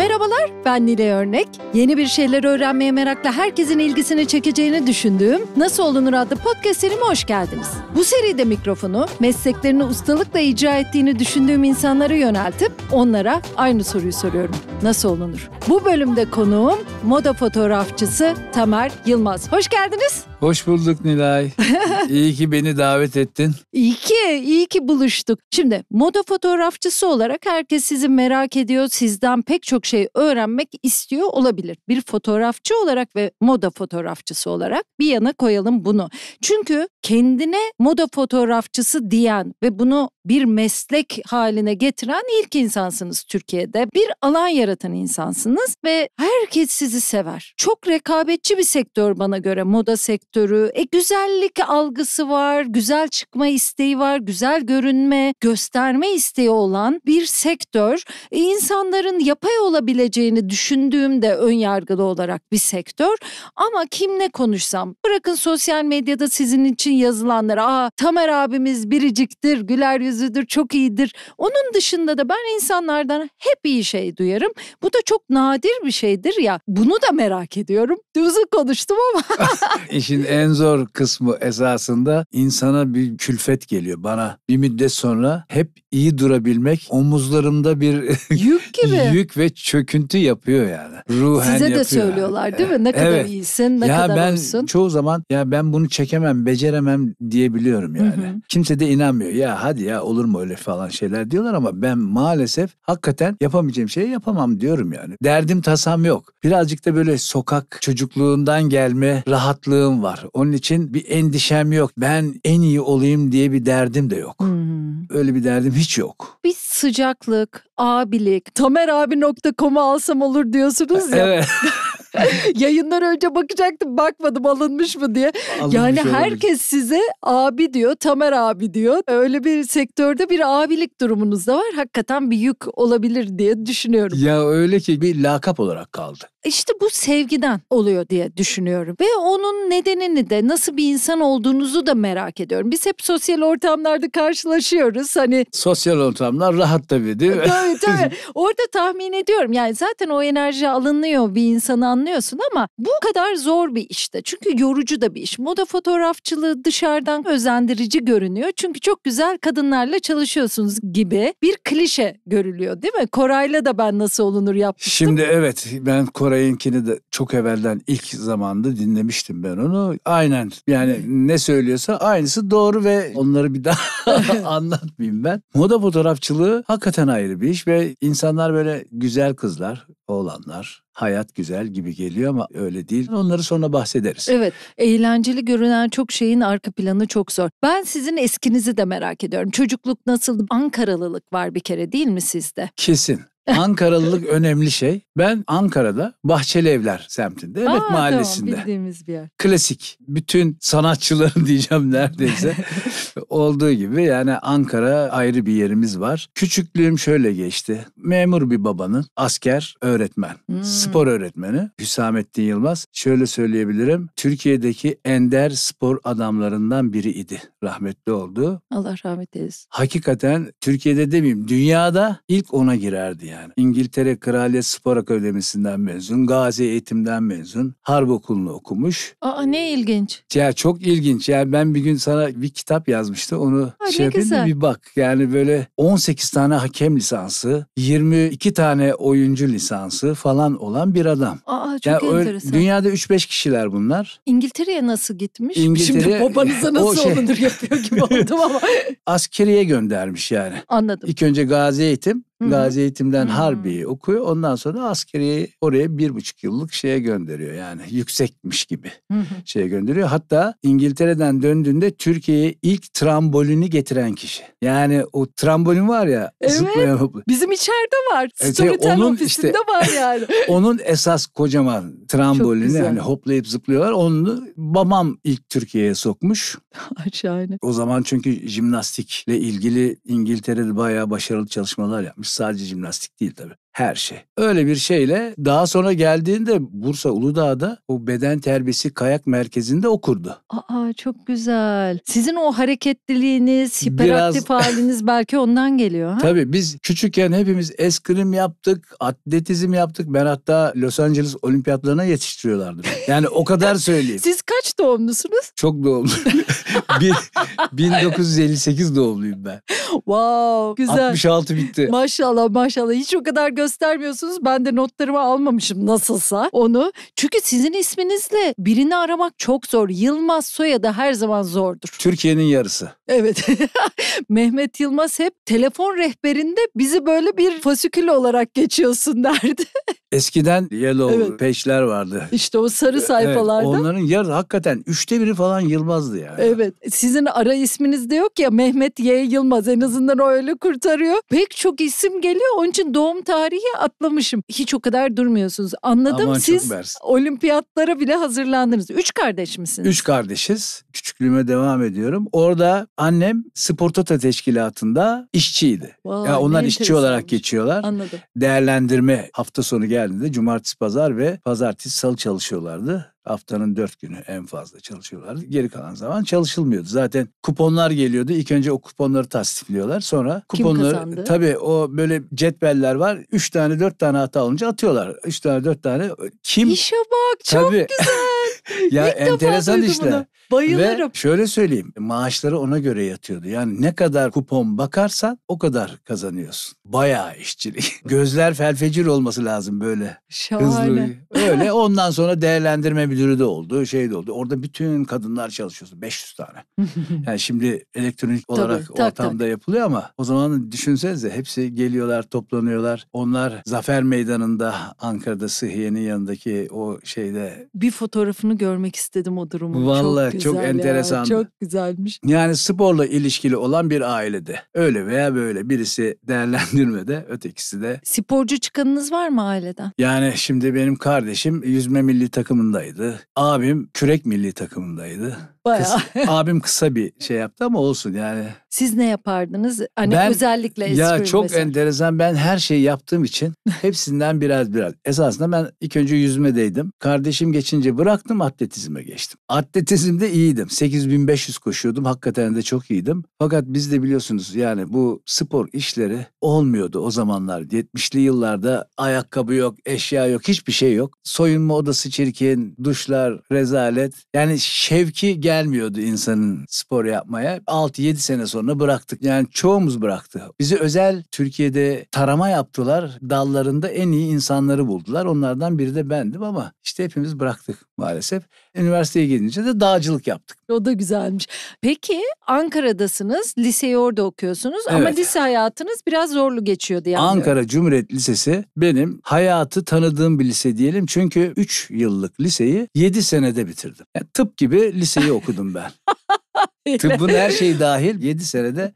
Merhabalar, ben Nile Örnek. Yeni bir şeyler öğrenmeye merakla herkesin ilgisini çekeceğini düşündüğüm Nasıl Olunur adlı podcast serime hoş geldiniz. Bu seride mikrofonu mesleklerini ustalıkla icra ettiğini düşündüğüm insanlara yöneltip onlara aynı soruyu soruyorum. Nasıl olunur? Bu bölümde konuğum moda fotoğrafçısı Tamer Yılmaz. Hoş geldiniz. Hoş bulduk Nilay. İyi ki beni davet ettin. İyi ki, iyi ki buluştuk. Şimdi moda fotoğrafçısı olarak herkes sizi merak ediyor. Sizden pek çok şey öğrenmek istiyor olabilir. Bir fotoğrafçı olarak ve moda fotoğrafçısı olarak bir yana koyalım bunu. Çünkü kendine moda fotoğrafçısı diyen ve bunu bir meslek haline getiren ilk insansınız Türkiye'de. Bir alan yaratan insansınız ve herkes sizi sever. Çok rekabetçi bir sektör bana göre moda sektörü. E güzellik algısı var, güzel çıkma isteği var, güzel görünme, gösterme isteği olan bir sektör. E, insanların yapay olabileceğini düşündüğümde ön yargılı olarak bir sektör. Ama kimle konuşsam bırakın sosyal medyada sizin için yazılanlara aa Tamer abimiz biriciktir, güler yüz sözlüdür, çok iyidir. Onun dışında da ben insanlardan hep iyi şey duyarım. Bu da çok nadir bir şeydir ya. Bunu da merak ediyorum. Uzun konuştum ama. İşin en zor kısmı esasında insana bir külfet geliyor bana. Bir müddet sonra hep iyi durabilmek omuzlarımda bir yük gibi. yük ve çöküntü yapıyor yani. Ruhen Size de yapıyor. söylüyorlar değil mi? Ne kadar evet. iyisin, ne ya kadar ben olsun. çoğu zaman ya ben bunu çekemem, beceremem diyebiliyorum yani. Hı hı. Kimse de inanmıyor. Ya hadi ya olur mu öyle falan şeyler diyorlar ama ben maalesef hakikaten yapamayacağım şeyi yapamam diyorum yani. Derdim tasam yok. Birazcık da böyle sokak çocukluğundan gelme rahatlığım var. Onun için bir endişem yok. Ben en iyi olayım diye bir derdim de yok. Hmm. Öyle bir derdim hiç yok. Bir sıcaklık, abilik, tamerabi.com'u alsam olur diyorsunuz ya. Evet. Yayından önce bakacaktım bakmadım alınmış mı diye. Alınmış yani herkes size abi diyor, Tamer abi diyor. Öyle bir sektörde bir abilik durumunuz da var. Hakikaten bir yük olabilir diye düşünüyorum. Ya öyle ki bir lakap olarak kaldı. İşte bu sevgiden oluyor diye düşünüyorum. Ve onun nedenini de nasıl bir insan olduğunuzu da merak ediyorum. Biz hep sosyal ortamlarda karşılaşıyoruz. Hani sosyal ortamlar rahat tabii değil mi? tabii tabii. Orada tahmin ediyorum. Yani zaten o enerji alınıyor bir insanı anlıyorsun ama bu kadar zor bir işte. Çünkü yorucu da bir iş. Moda fotoğrafçılığı dışarıdan özendirici görünüyor. Çünkü çok güzel kadınlarla çalışıyorsunuz gibi bir klişe görülüyor değil mi? Koray'la da ben nasıl olunur yapmıştım. Şimdi evet ben Koray'ınkini de çok evvelden ilk zamanda dinlemiştim ben onu. Aynen yani ne söylüyorsa aynısı doğru ve onları bir daha anlatmayayım ben. Moda fotoğrafçılığı hakikaten ayrı bir iş ve insanlar böyle güzel kızlar, oğlanlar, hayat güzel gibi geliyor ama öyle değil. Onları sonra bahsederiz. Evet, eğlenceli görünen çok şeyin arka planı çok zor. Ben sizin eskinizi de merak ediyorum. Çocukluk nasıldı? Ankaralılık var bir kere değil mi sizde? Kesin. Ankaralılık önemli şey. Ben Ankara'da Bahçeli Evler semtinde, evet Aa, mahallesinde. Tamam, bildiğimiz bir yer. Klasik. Bütün sanatçıların diyeceğim neredeyse olduğu gibi yani Ankara ayrı bir yerimiz var. Küçüklüğüm şöyle geçti. Memur bir babanın asker öğretmen, hmm. spor öğretmeni Hüsamettin Yılmaz şöyle söyleyebilirim. Türkiye'deki ender spor adamlarından biri idi. Rahmetli oldu. Allah rahmet eylesin. Hakikaten Türkiye'de demeyeyim dünyada ilk ona girerdi yani. İngiltere Kraliyet Spor Akademisi'nden mezun, Gazi Eğitim'den mezun, Harp Okulu'nu okumuş. Aa ne ilginç. Ya çok ilginç. Yani ben bir gün sana bir kitap yazmıştı. Onu Aa, şey yapayım bir bak. Yani böyle 18 tane hakem lisansı, 22 tane oyuncu lisansı falan olan bir adam. Aa çok yani enteresan. dünyada 3-5 kişiler bunlar. İngiltere'ye nasıl gitmiş? İngiltere, Şimdi babanıza nasıl şey, yapıyor gibi oldum ama. Askeriye göndermiş yani. Anladım. İlk önce Gazi Eğitim Gazi Eğitim'den Hı-hı. Harbi'yi okuyor. Ondan sonra askeri oraya bir buçuk yıllık şeye gönderiyor. Yani yüksekmiş gibi Hı-hı. şeye gönderiyor. Hatta İngiltere'den döndüğünde Türkiye'ye ilk trambolini getiren kişi. Yani o trambolin var ya. Evet. Zıplayan... Bizim içeride var. Evet, onun ofisinde işte, var yani. onun esas kocaman trambolini hani hoplayıp zıplıyorlar. Onu babam ilk Türkiye'ye sokmuş. Şahane. O zaman çünkü jimnastikle ilgili İngiltere'de bayağı başarılı çalışmalar yapmış sadece jimnastik değil tabii. Tá her şey. Öyle bir şeyle daha sonra geldiğinde Bursa Uludağ'da o beden terbiyesi kayak merkezinde okurdu. Aa çok güzel. Sizin o hareketliliğiniz, hiperaktif Biraz... haliniz belki ondan geliyor. Ha? Tabii biz küçükken hepimiz eskrim yaptık, atletizm yaptık. Ben hatta Los Angeles olimpiyatlarına yetiştiriyorlardı. Yani o kadar söyleyeyim. Siz kaç doğumlusunuz? Çok doğumlu. 1958 doğumluyum ben. Wow güzel. 66 bitti. Maşallah maşallah hiç o kadar göstermiyorsunuz. Ben de notlarımı almamışım nasılsa onu. Çünkü sizin isminizle birini aramak çok zor. Yılmaz soyadı her zaman zordur. Türkiye'nin yarısı. Evet. Mehmet Yılmaz hep telefon rehberinde bizi böyle bir fasikül olarak geçiyorsun derdi. Eskiden yellow evet. page'ler vardı. İşte o sarı sayfalarda. Evet, onların yarı hakikaten üçte biri falan Yılmaz'dı yani. Evet. Sizin ara isminiz de yok ya Mehmet Y. Yılmaz en azından o öyle kurtarıyor. Pek çok isim geliyor onun için doğum tarihi atlamışım. Hiç o kadar durmuyorsunuz. Anladım Aman siz olimpiyatlara bile hazırlandınız. Üç kardeş misiniz? Üç kardeşiz. Küçüklüğüme devam ediyorum. Orada annem Sportota Teşkilatı'nda işçiydi. Vay, ya yani onlar işçi olarak geçiyorlar. Anladım. Değerlendirme hafta sonu gel genelde cumartesi, pazar ve pazartesi, salı çalışıyorlardı. Haftanın dört günü en fazla çalışıyorlardı. Geri kalan zaman çalışılmıyordu. Zaten kuponlar geliyordu. İlk önce o kuponları tasdifliyorlar. Sonra kuponları tabii o böyle cetveller var. Üç tane dört tane hata olunca atıyorlar. Üç tane dört tane kim? İşe bak çok tabii, güzel. ya İlk enteresan işte. Bayılırım. Ve şöyle söyleyeyim maaşları ona göre yatıyordu. Yani ne kadar kupon bakarsan o kadar kazanıyorsun. Bayağı işçilik. Gözler felfecir olması lazım böyle. Şahane. Hızlı. Öyle ondan sonra değerlendirme müdürü de oldu şey de oldu. Orada bütün kadınlar çalışıyorsun 500 tane. Yani şimdi elektronik olarak tabii, ortamda tak. yapılıyor ama o zaman düşünsenize hepsi geliyorlar toplanıyorlar. Onlar Zafer Meydanı'nda Ankara'da Sıhiye'nin yanındaki o şeyde. Bir fotoğrafını boyutunu görmek istedim o durumu. Valla çok, çok enteresan. Çok güzelmiş. Yani sporla ilişkili olan bir ailede öyle veya böyle birisi değerlendirmede ötekisi de. Sporcu çıkanınız var mı aileden? Yani şimdi benim kardeşim yüzme milli takımındaydı. Abim kürek milli takımındaydı. Bayağı. Kız, abim kısa bir şey yaptı ama olsun yani. Siz ne yapardınız? Hani ben, özellikle Ya çok mesela. enteresan ben her şeyi yaptığım için hepsinden biraz biraz. Esasında ben ilk önce yüzmedeydim. Kardeşim geçince bıraktım atletizme geçtim. Atletizmde iyiydim. 8500 koşuyordum. Hakikaten de çok iyiydim. Fakat biz de biliyorsunuz yani bu spor işleri olmuyordu o zamanlar. 70'li yıllarda ayakkabı yok, eşya yok, hiçbir şey yok. Soyunma odası çirkin, duşlar rezalet. Yani şevki gelmiyordu insanın spor yapmaya. 6-7 sene sonra bıraktık. Yani çoğumuz bıraktı. Bizi özel Türkiye'de tarama yaptılar. Dallarında en iyi insanları buldular. Onlardan biri de bendim ama işte hepimiz bıraktık maalesef. Üniversiteye gelince de dağcılık yaptık. O da güzelmiş. Peki Ankara'dasınız, liseyi orada okuyorsunuz evet. ama lise hayatınız biraz zorlu geçiyordu yani. Ankara Cumhuriyet Lisesi benim hayatı tanıdığım bir lise diyelim. Çünkü 3 yıllık liseyi 7 senede bitirdim. Yani tıp gibi liseyi okudum ben. Tıbbın her şeyi dahil 7 senede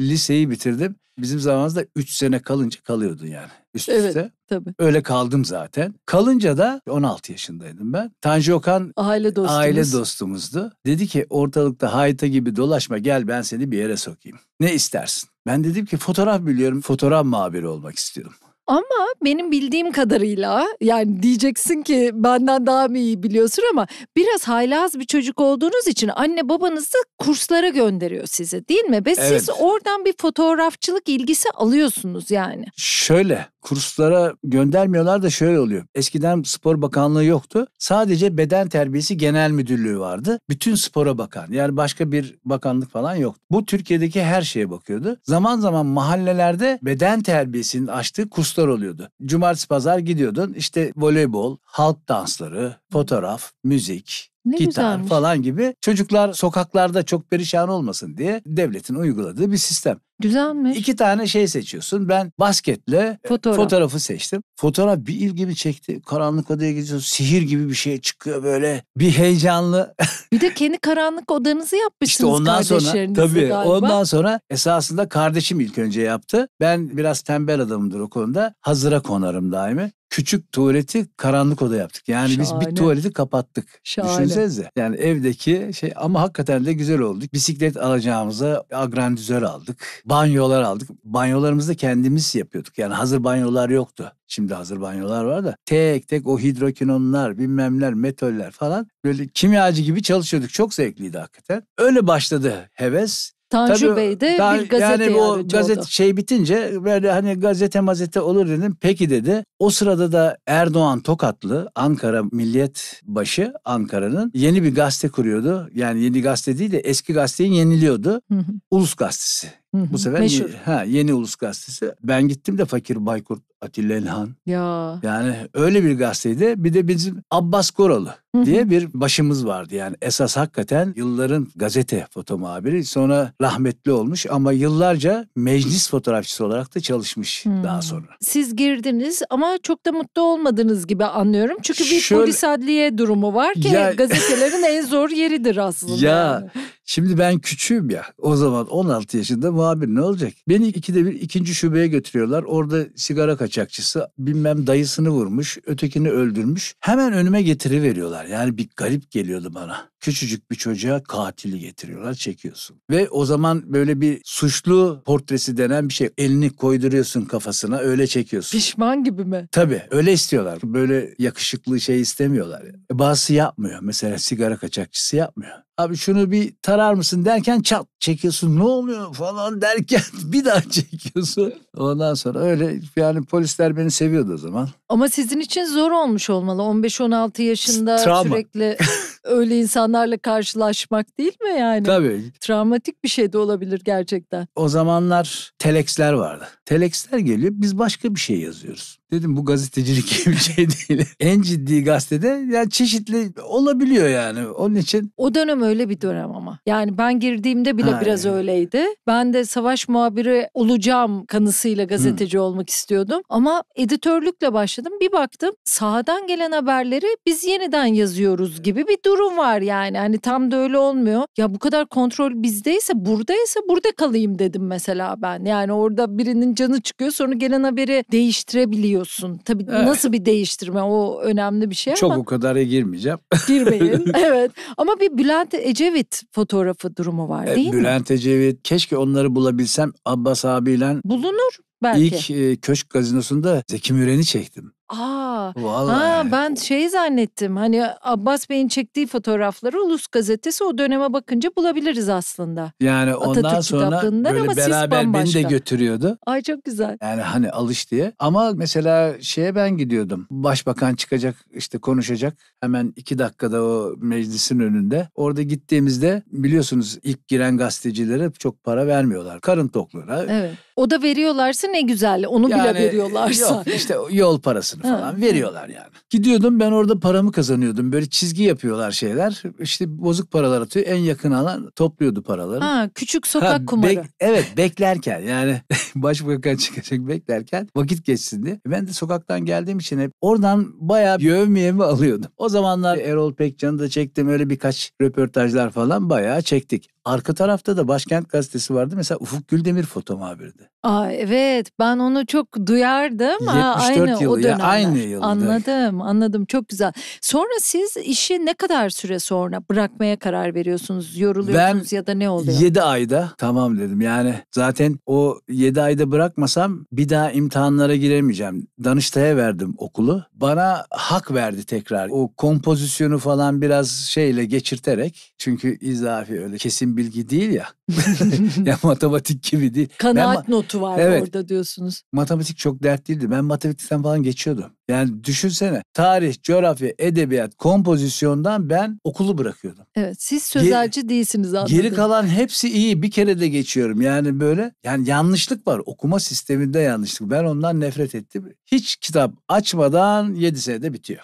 liseyi bitirdim. Bizim zamanımızda 3 sene kalınca kalıyordun yani üst evet, üste. Tabii. Öyle kaldım zaten. Kalınca da 16 yaşındaydım ben. Tanju Okan aile, dostumuz. aile dostumuzdu. Dedi ki ortalıkta hayta gibi dolaşma gel ben seni bir yere sokayım. Ne istersin? Ben dedim ki fotoğraf biliyorum fotoğraf muhabiri olmak istiyorum. Ama benim bildiğim kadarıyla yani diyeceksin ki benden daha mı iyi biliyorsun ama biraz haylaz bir çocuk olduğunuz için anne babanız da kurslara gönderiyor sizi değil mi? Ve evet. siz oradan bir fotoğrafçılık ilgisi alıyorsunuz yani. Şöyle kurslara göndermiyorlar da şöyle oluyor. Eskiden spor bakanlığı yoktu. Sadece beden terbiyesi genel müdürlüğü vardı. Bütün spora bakan yani başka bir bakanlık falan yoktu. Bu Türkiye'deki her şeye bakıyordu. Zaman zaman mahallelerde beden terbiyesinin açtığı kurslar kurslar oluyordu. Cumartesi pazar gidiyordun işte voleybol, halk dansları, fotoğraf, müzik, ne gitar güzelmiş. falan gibi çocuklar sokaklarda çok perişan olmasın diye devletin uyguladığı bir sistem. Güzelmiş. İki tane şey seçiyorsun. Ben basketle e, Fotoğraf. fotoğrafı seçtim. Fotoğraf bir ilgimi çekti. Karanlık odaya gidiyorsun. Sihir gibi bir şey çıkıyor böyle. Bir heyecanlı. bir de kendi karanlık odanızı yapmışsınız İşte ondan sonra tabii galiba. ondan sonra esasında kardeşim ilk önce yaptı. Ben biraz tembel adamımdır o konuda. Hazıra konarım daimi küçük tuvaleti karanlık oda yaptık. Yani Şahane. biz bir tuvaleti kapattık. Şahane. Düşünsenize. Yani evdeki şey ama hakikaten de güzel olduk. Bisiklet alacağımıza agrandizör aldık. Banyolar aldık. Banyolarımızı kendimiz yapıyorduk. Yani hazır banyolar yoktu. Şimdi hazır banyolar var da tek tek o hidrokinonlar bilmemler metoller falan böyle kimyacı gibi çalışıyorduk. Çok zevkliydi hakikaten. Öyle başladı heves. Tanju Tabii, Bey de daha, bir gazete yani bu gazet oldu. şey bitince böyle hani gazete mazete olur dedim. Peki dedi. O sırada da Erdoğan Tokatlı Ankara Milliyet Başı Ankara'nın yeni bir gazete kuruyordu. Yani yeni gazete değil de eski gazeteyi yeniliyordu. Ulus Gazetesi Hı hı. Bu sefer Meşhur. ha, Yeni Ulus Gazetesi. Ben gittim de Fakir Baykurt Atilla İlhan. Ya. Yani öyle bir gazeteydi. Bir de bizim Abbas Koralı diye bir başımız vardı. Yani esas hakikaten yılların gazete foto muhabiri. Sonra rahmetli olmuş ama yıllarca meclis fotoğrafçısı olarak da çalışmış hmm. daha sonra. Siz girdiniz ama çok da mutlu olmadınız gibi anlıyorum. Çünkü bir Şöyle, polis adliye durumu var ki ya, gazetelerin en zor yeridir aslında. Ya yani. Şimdi ben küçüğüm ya. O zaman 16 yaşında muhabir ne olacak? Beni ikide bir ikinci şubeye götürüyorlar. Orada sigara kaçakçısı bilmem dayısını vurmuş, ötekini öldürmüş. Hemen önüme veriyorlar, Yani bir garip geliyordu bana küçücük bir çocuğa katili getiriyorlar çekiyorsun. Ve o zaman böyle bir suçlu portresi denen bir şey elini koyduruyorsun kafasına öyle çekiyorsun. Pişman gibi mi? Tabii öyle istiyorlar. Böyle yakışıklı şey istemiyorlar. Yani. Bazısı yapmıyor. Mesela sigara kaçakçısı yapmıyor abi şunu bir tarar mısın derken çat çekiyorsun ne oluyor falan derken bir daha çekiyorsun. Ondan sonra öyle yani polisler beni seviyordu o zaman. Ama sizin için zor olmuş olmalı 15-16 yaşında Travma. sürekli öyle insanlarla karşılaşmak değil mi yani? Tabii. Travmatik bir şey de olabilir gerçekten. O zamanlar telexler vardı. Telexler geliyor biz başka bir şey yazıyoruz. Dedim bu gazetecilik gibi bir şey değil. en ciddi gazetede yani çeşitli olabiliyor yani. Onun için. O dönem öyle bir dönem ama. Yani ben girdiğimde bile ha, biraz yani. öyleydi. Ben de savaş muhabiri olacağım kanısıyla gazeteci Hı. olmak istiyordum. Ama editörlükle başladım. Bir baktım sahadan gelen haberleri biz yeniden yazıyoruz gibi bir durum var yani. Hani tam da öyle olmuyor. Ya bu kadar kontrol bizdeyse buradaysa burada kalayım dedim mesela ben. Yani orada birinin canı çıkıyor sonra gelen haberi değiştirebiliyor diyorsun. Tabii evet. nasıl bir değiştirme o önemli bir şey Çok ama. Çok o kadara girmeyeceğim. Girmeyin. evet. Ama bir Bülent Ecevit fotoğrafı durumu var e, değil Bülent mi? Bülent Ecevit. Keşke onları bulabilsem Abbas abiyle. Bulunur belki. İlk e, Köşk Gazinosu'nda Zeki Müren'i çektim. Aa, Vallahi. ha, ben şey zannettim hani Abbas Bey'in çektiği fotoğrafları Ulus Gazetesi o döneme bakınca bulabiliriz aslında. Yani ondan Atatürk sonra böyle beraber beni de götürüyordu. Ay çok güzel. Yani hani alış diye. Ama mesela şeye ben gidiyordum. Başbakan çıkacak işte konuşacak. Hemen iki dakikada o meclisin önünde. Orada gittiğimizde biliyorsunuz ilk giren gazetecilere çok para vermiyorlar. Karın tokluğuna. Evet. O da veriyorlarsa ne güzel. Onu yani, bile veriyorlarsa. Yok işte yol parası parasını falan veriyorlar yani. Gidiyordum ben orada paramı kazanıyordum. Böyle çizgi yapıyorlar şeyler. İşte bozuk paralar atıyor. En yakın alan topluyordu paraları. Ha, küçük sokak ha, kumarı. Bek, evet beklerken yani başbakan çıkacak beklerken vakit geçsin diye. Ben de sokaktan geldiğim için hep oradan bayağı mi alıyordum. O zamanlar Erol Pekcan'ı da çektim. Öyle birkaç röportajlar falan bayağı çektik. Arka tarafta da Başkent Gazetesi vardı. Mesela Ufuk Güldemir foto muhabirdi. Aa, evet ben onu çok duyardım. 74 ha, aynı, yılı. O aynı yılda. Anladım anladım çok güzel. Sonra siz işi ne kadar süre sonra bırakmaya karar veriyorsunuz? Yoruluyorsunuz ben ya da ne oluyor? 7 ayda tamam dedim. Yani zaten o 7 ayda bırakmasam bir daha imtihanlara giremeyeceğim. Danıştay'a verdim okulu. Bana hak verdi tekrar. O kompozisyonu falan biraz şeyle geçirterek. Çünkü izafi öyle kesin bilgi değil ya. ya matematik gibi değil. Kanaat ben, notu var evet, orada diyorsunuz. Matematik çok dert değildi. Ben matematikten falan geçiyordum. Yani düşünsene tarih, coğrafya, edebiyat, kompozisyondan ben okulu bırakıyordum. Evet siz sözelci geri, değilsiniz anladım. Geri kalan hepsi iyi bir kere de geçiyorum yani böyle. Yani yanlışlık var okuma sisteminde yanlışlık. Ben ondan nefret ettim. Hiç kitap açmadan 7 senede bitiyor.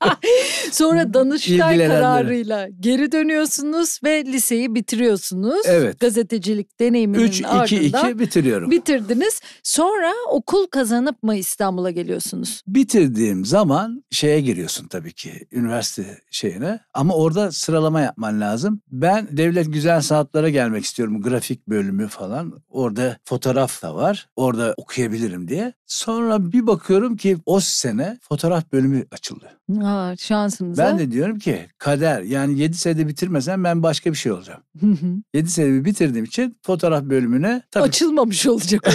Sonra Danıştay kararıyla geri dönüyorsunuz ve liseyi bitiriyorsunuz bitiriyorsunuz. Evet. Gazetecilik deneyiminin 3, 2, ardından. 3-2-2 bitiriyorum. Bitirdiniz. Sonra okul kazanıp mı İstanbul'a geliyorsunuz? Bitirdiğim zaman şeye giriyorsun tabii ki üniversite şeyine. Ama orada sıralama yapman lazım. Ben devlet güzel sanatlara gelmek istiyorum. Grafik bölümü falan. Orada fotoğraf da var. Orada okuyabilirim diye. Sonra bir bakıyorum ki o sene fotoğraf bölümü açıldı. Ha, şansınız. Ben de diyorum ki kader yani 7 senede bitirmesem ben başka bir şey olacağım. Hı hı. 7 senemi bitirdiğim için fotoğraf bölümüne tabii açılmamış olacak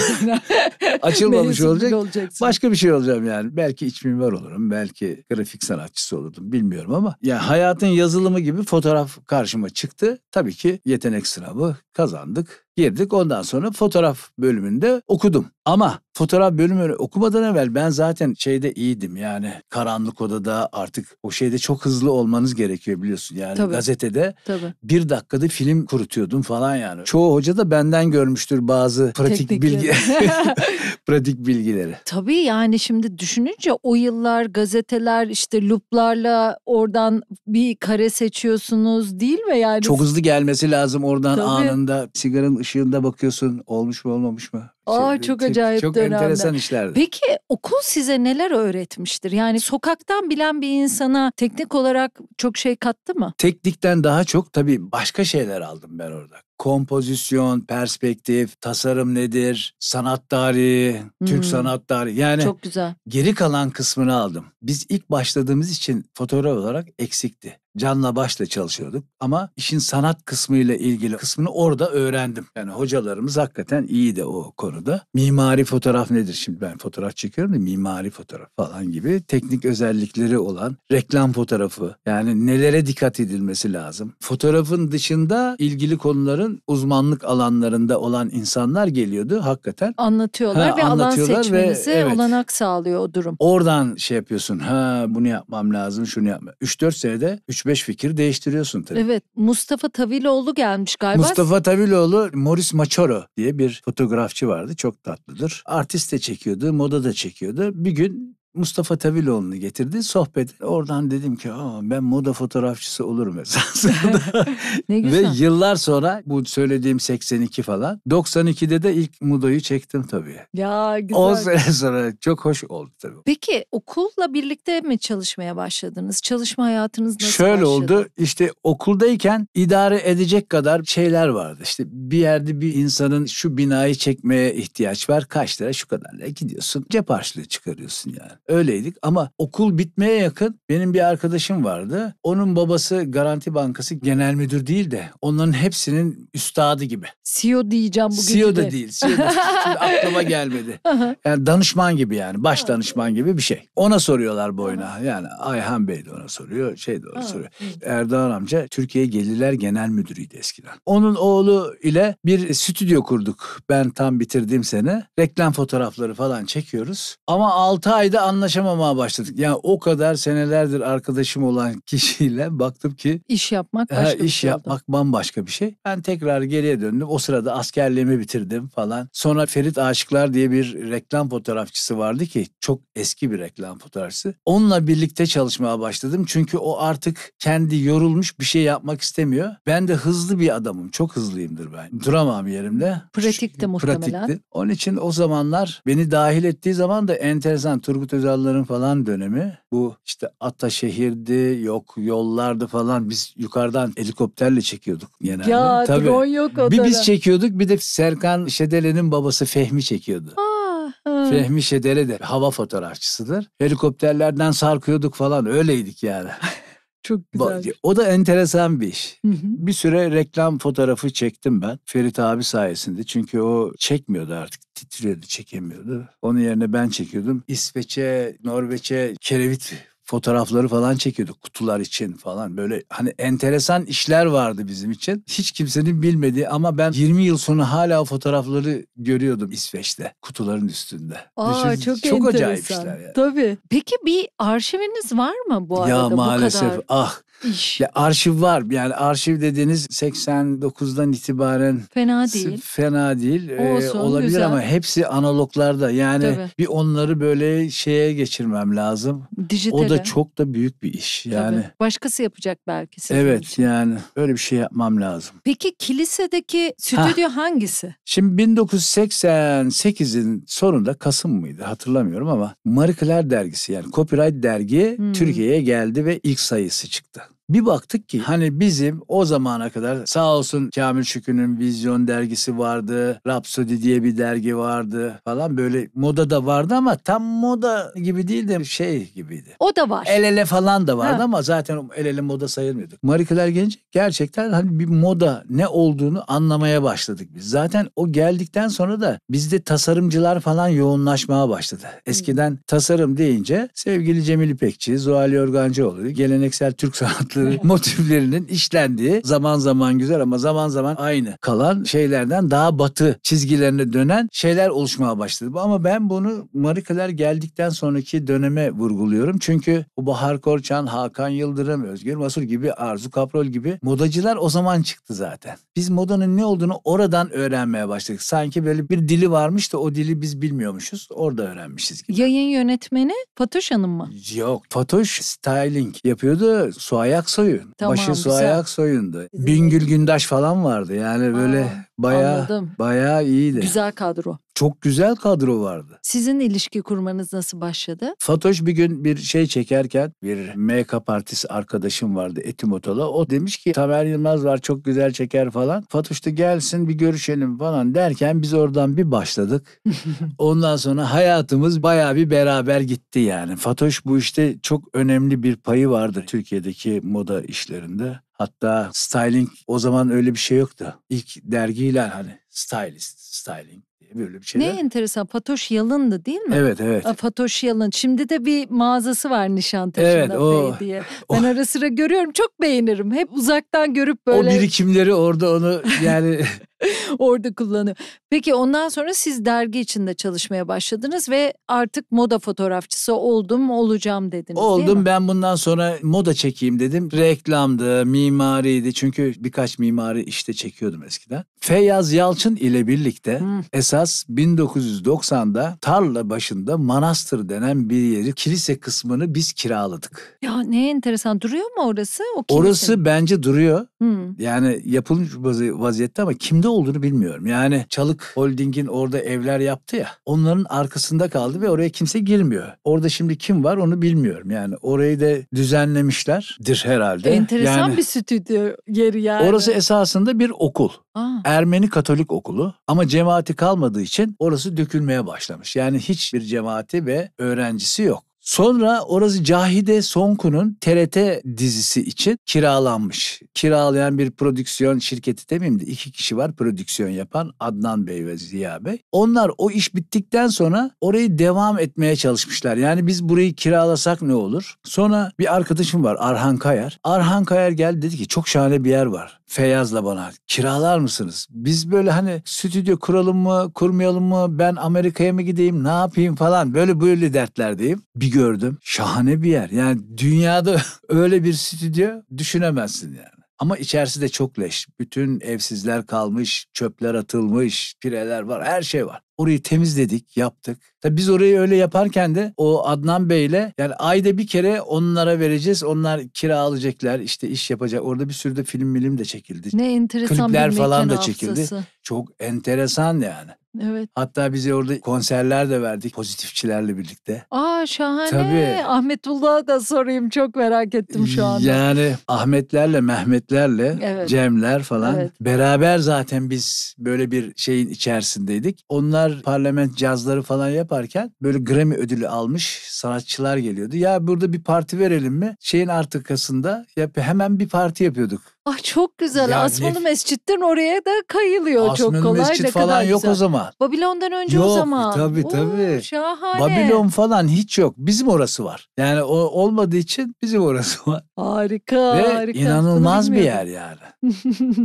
açılmamış olacak. olacaksın. Başka bir şey olacağım yani. Belki iç mimar olurum, belki grafik sanatçısı olurdum bilmiyorum ama yani hayatın yazılımı gibi fotoğraf karşıma çıktı. Tabii ki yetenek sınavı kazandık girdik. Ondan sonra fotoğraf bölümünde okudum. Ama fotoğraf bölümü okumadan evvel ben zaten şeyde iyiydim yani karanlık odada artık o şeyde çok hızlı olmanız gerekiyor biliyorsun yani Tabii. gazetede Tabii. bir dakikada film kurutuyordum falan yani. Çoğu hoca da benden görmüştür bazı pratik bilgi pratik bilgileri. Tabii yani şimdi düşününce o yıllar gazeteler işte luplarla oradan bir kare seçiyorsunuz değil mi yani? Çok hızlı gelmesi lazım oradan Tabii. anında sigaranın ışığında bakıyorsun olmuş mu olmamış mı? Aa şey, çok şey, acayip çok dönemde. enteresan işlerdi. Peki okul size neler öğretmiştir? Yani sokaktan bilen bir insana teknik olarak çok şey kattı mı? Teknikten daha çok tabii başka şeyler aldım ben orada. Kompozisyon, perspektif, tasarım nedir, sanat tarihi, hmm. Türk sanat tarihi. Yani çok güzel. geri kalan kısmını aldım. Biz ilk başladığımız için fotoğraf olarak eksikti canla başla çalışıyorduk ama işin sanat kısmıyla ilgili kısmını orada öğrendim. Yani hocalarımız hakikaten iyi de o konuda. Mimari fotoğraf nedir? Şimdi ben fotoğraf çekiyorum da mimari fotoğraf falan gibi teknik özellikleri olan reklam fotoğrafı yani nelere dikkat edilmesi lazım? Fotoğrafın dışında ilgili konuların uzmanlık alanlarında olan insanlar geliyordu hakikaten. Anlatıyorlar ha, ve anlatıyorlar alan seçmenize ve, evet, olanak sağlıyor o durum. Oradan şey yapıyorsun ha bunu yapmam lazım şunu yapmam. 3-4 senede 3 5 fikir değiştiriyorsun tabii. Evet Mustafa Taviloğlu gelmiş galiba. Mustafa Taviloğlu Morris Machoro diye bir fotoğrafçı vardı çok tatlıdır. Artist de çekiyordu moda da çekiyordu. Bir gün Mustafa Taviloğlu'nu getirdi sohbet. Oradan dedim ki ben moda fotoğrafçısı olurum esasında. ne güzel. Ve yıllar sonra bu söylediğim 82 falan. 92'de de ilk modayı çektim tabii. Ya güzel. 10 sene sonra çok hoş oldu tabii. Peki okulla birlikte mi çalışmaya başladınız? Çalışma hayatınız nasıl Şöyle başladı? oldu işte okuldayken idare edecek kadar şeyler vardı. İşte bir yerde bir insanın şu binayı çekmeye ihtiyaç var. Kaç lira şu kadar lira gidiyorsun. Cep harçlığı çıkarıyorsun yani öyleydik ama okul bitmeye yakın benim bir arkadaşım vardı. Onun babası Garanti Bankası genel müdür değil de onların hepsinin üstadı gibi. CEO diyeceğim bugün. CEO da de. değil. CEO da, aklıma gelmedi. Yani danışman gibi yani baş danışman gibi bir şey. Ona soruyorlar bu Yani Ayhan Bey de ona soruyor şey de ona soruyor. Erdoğan amca Türkiye Gelirler Genel Müdürüydü eskiden. Onun oğlu ile bir stüdyo kurduk. Ben tam bitirdiğim sene reklam fotoğrafları falan çekiyoruz. Ama 6 ayda anlamadım anlaşamamaya başladık. Yani o kadar senelerdir arkadaşım olan kişiyle baktım ki iş yapmak başka ha, bir iş şey oldu. yapmak bambaşka bir şey. Ben tekrar geriye döndüm. O sırada askerliğimi bitirdim falan. Sonra Ferit Aşıklar diye bir reklam fotoğrafçısı vardı ki çok eski bir reklam fotoğrafçısı. Onunla birlikte çalışmaya başladım. Çünkü o artık kendi yorulmuş bir şey yapmak istemiyor. Ben de hızlı bir adamım. Çok hızlıyımdır ben. Duramam yerimde. Pratikti muhtemelen. Pratikti. Onun için o zamanlar beni dahil ettiği zaman da enteresan Turgut Özal kralların falan dönemi bu işte Ataşehir'di yok yollardı falan biz yukarıdan helikopterle çekiyorduk genelde. Ya Tabii. drone yok o Bir biz çekiyorduk bir de Serkan Şedele'nin babası Fehmi çekiyordu. Aa. Ah, Fehmi Şedele de hava fotoğrafçısıdır. Helikopterlerden sarkıyorduk falan öyleydik yani. Çok güzel. O da enteresan bir iş. Hı hı. Bir süre reklam fotoğrafı çektim ben Ferit abi sayesinde. Çünkü o çekmiyordu artık titriyordu çekemiyordu. Onun yerine ben çekiyordum. İsveç'e, Norveç'e kerevit fotoğrafları falan çekiyorduk kutular için falan. Böyle hani enteresan işler vardı bizim için. Hiç kimsenin bilmediği ama ben 20 yıl sonra hala fotoğrafları görüyordum İsveç'te kutuların üstünde. Aa Düşün, çok, çok enteresan. acayip işler yani. Tabii. Peki bir arşiviniz var mı bu ya arada? Ya maalesef bu kadar? ah iş. Ya arşiv var. Yani arşiv dediğiniz 89'dan itibaren fena değil. Fena değil. Ee, Olsun, ee, olabilir güzel. ama hepsi analoglarda. Yani Tabii. bir onları böyle şeye geçirmem lazım. Dijitale. O da çok da büyük bir iş yani. Tabii. Başkası yapacak belki sizin Evet için. yani böyle bir şey yapmam lazım. Peki kilisedeki stüdyo ha. hangisi? Şimdi 1988'in sonunda Kasım mıydı hatırlamıyorum ama Marie Claire dergisi yani Copyright dergi hmm. Türkiye'ye geldi ve ilk sayısı çıktı. Bir baktık ki hani bizim o zamana kadar sağ olsun Kamil Şükü'nün Vizyon dergisi vardı. Rhapsody diye bir dergi vardı falan böyle moda da vardı ama tam moda gibi değil de şey gibiydi. O da var. El ele falan da vardı ha. ama zaten el ele moda sayılmıyorduk. Marikeler gelince gerçekten hani bir moda ne olduğunu anlamaya başladık biz. Zaten o geldikten sonra da bizde tasarımcılar falan yoğunlaşmaya başladı. Eskiden tasarım deyince sevgili Cemil İpekçi, Zuhal Yorgancıoğlu, geleneksel Türk sanatlı sanatları motiflerinin işlendiği zaman zaman güzel ama zaman zaman aynı kalan şeylerden daha batı çizgilerine dönen şeyler oluşmaya başladı. Ama ben bunu marikeler geldikten sonraki döneme vurguluyorum. Çünkü bu Bahar Korçan, Hakan Yıldırım, Özgür Masur gibi, Arzu Kaprol gibi modacılar o zaman çıktı zaten. Biz modanın ne olduğunu oradan öğrenmeye başladık. Sanki böyle bir dili varmış da o dili biz bilmiyormuşuz. Orada öğrenmişiz gibi. Yayın yönetmeni Fatoş Hanım mı? Yok. Fatoş styling yapıyordu. Suayak ayak Tamam, Başın su güzel. ayak soyundu. Bingül Gündaş falan vardı yani böyle baya baya iyiydi. Güzel kadro çok güzel kadro vardı. Sizin ilişki kurmanız nasıl başladı? Fatoş bir gün bir şey çekerken bir MK partisi arkadaşım vardı Etimotola. O demiş ki Tamer Yılmaz var çok güzel çeker falan. Fatoş da gelsin bir görüşelim falan derken biz oradan bir başladık. Ondan sonra hayatımız baya bir beraber gitti yani. Fatoş bu işte çok önemli bir payı vardır Türkiye'deki moda işlerinde. Hatta styling o zaman öyle bir şey yoktu. İlk dergiyle hani stylist, styling böyle bir şeyler. Ne enteresan Fatoş Yalın'dı değil mi? Evet evet. Fatoş Yalın. Şimdi de bir mağazası var Nişantaşı'nda evet, o, diye. Ben o, ara sıra görüyorum çok beğenirim. Hep uzaktan görüp böyle. O birikimleri orada onu yani orada kullanıyor. Peki ondan sonra siz dergi içinde çalışmaya başladınız ve artık moda fotoğrafçısı oldum olacağım dediniz Oldum ben bundan sonra moda çekeyim dedim. Reklamdı, mimariydi çünkü birkaç mimari işte çekiyordum eskiden. Feyyaz Yalçın ile birlikte hmm. esas 1990'da tarla başında manastır denen bir yeri kilise kısmını biz kiraladık. Ya ne enteresan duruyor mu orası? O Orası bence duruyor. Hmm. Yani yapılmış vaziyette ama kimde olduğunu bilmiyorum. Yani Çalık Holding'in orada evler yaptı ya. Onların arkasında kaldı ve oraya kimse girmiyor. Orada şimdi kim var onu bilmiyorum. Yani orayı da düzenlemişlerdir herhalde. Enteresan yani, bir stüdyo yeri yani. Orası esasında bir okul. Aa. Ermeni Katolik okulu ama cemaati kalmadığı için orası dökülmeye başlamış. Yani hiçbir cemaati ve öğrencisi yok. Sonra orası Cahide Sonku'nun TRT dizisi için kiralanmış. Kiralayan bir prodüksiyon şirketi demeyeyim de iki kişi var prodüksiyon yapan Adnan Bey ve Ziya Bey. Onlar o iş bittikten sonra orayı devam etmeye çalışmışlar. Yani biz burayı kiralasak ne olur? Sonra bir arkadaşım var Arhan Kayar. Arhan Kayar geldi dedi ki çok şahane bir yer var. Feyyaz'la bana kiralar mısınız? Biz böyle hani stüdyo kuralım mı kurmayalım mı ben Amerika'ya mı gideyim ne yapayım falan böyle böyle dertlerdeyim. Bir gördüm şahane bir yer yani dünyada öyle bir stüdyo düşünemezsin yani. Ama içerisi de çok leş. Bütün evsizler kalmış, çöpler atılmış, pireler var, her şey var. Orayı temizledik, yaptık. Tabii biz orayı öyle yaparken de o Adnan Bey'le yani ayda bir kere onlara vereceğiz. Onlar kira alacaklar, işte iş yapacak. Orada bir sürü de film milim de çekildi. Ne enteresan Klipler bir falan da çekildi. Haftası. Çok enteresan yani. Evet. Hatta bize orada konserler de verdik pozitifçilerle birlikte. Aa şahane. Tabii. Ahmetullah'a da sorayım çok merak ettim şu anda. Yani Ahmetlerle, Mehmetlerle, evet. Cemler falan evet. beraber zaten biz böyle bir şeyin içerisindeydik. Onlar parlament cazları falan yaparken böyle Grammy ödülü almış sanatçılar geliyordu. Ya burada bir parti verelim mi? Şeyin arkasında hemen bir parti yapıyorduk Ah çok güzel. Yani, Asmalı Mescid'den oraya da kayılıyor Asmalı çok kolay. Mescid falan yok güzel. o zaman. Babilon'dan önce yok, o zaman. Tabii tabii. Oo, şahane. Babilon falan hiç yok. Bizim orası var. Yani o olmadığı için bizim orası var. Harika Ve harika. inanılmaz bir yer yani.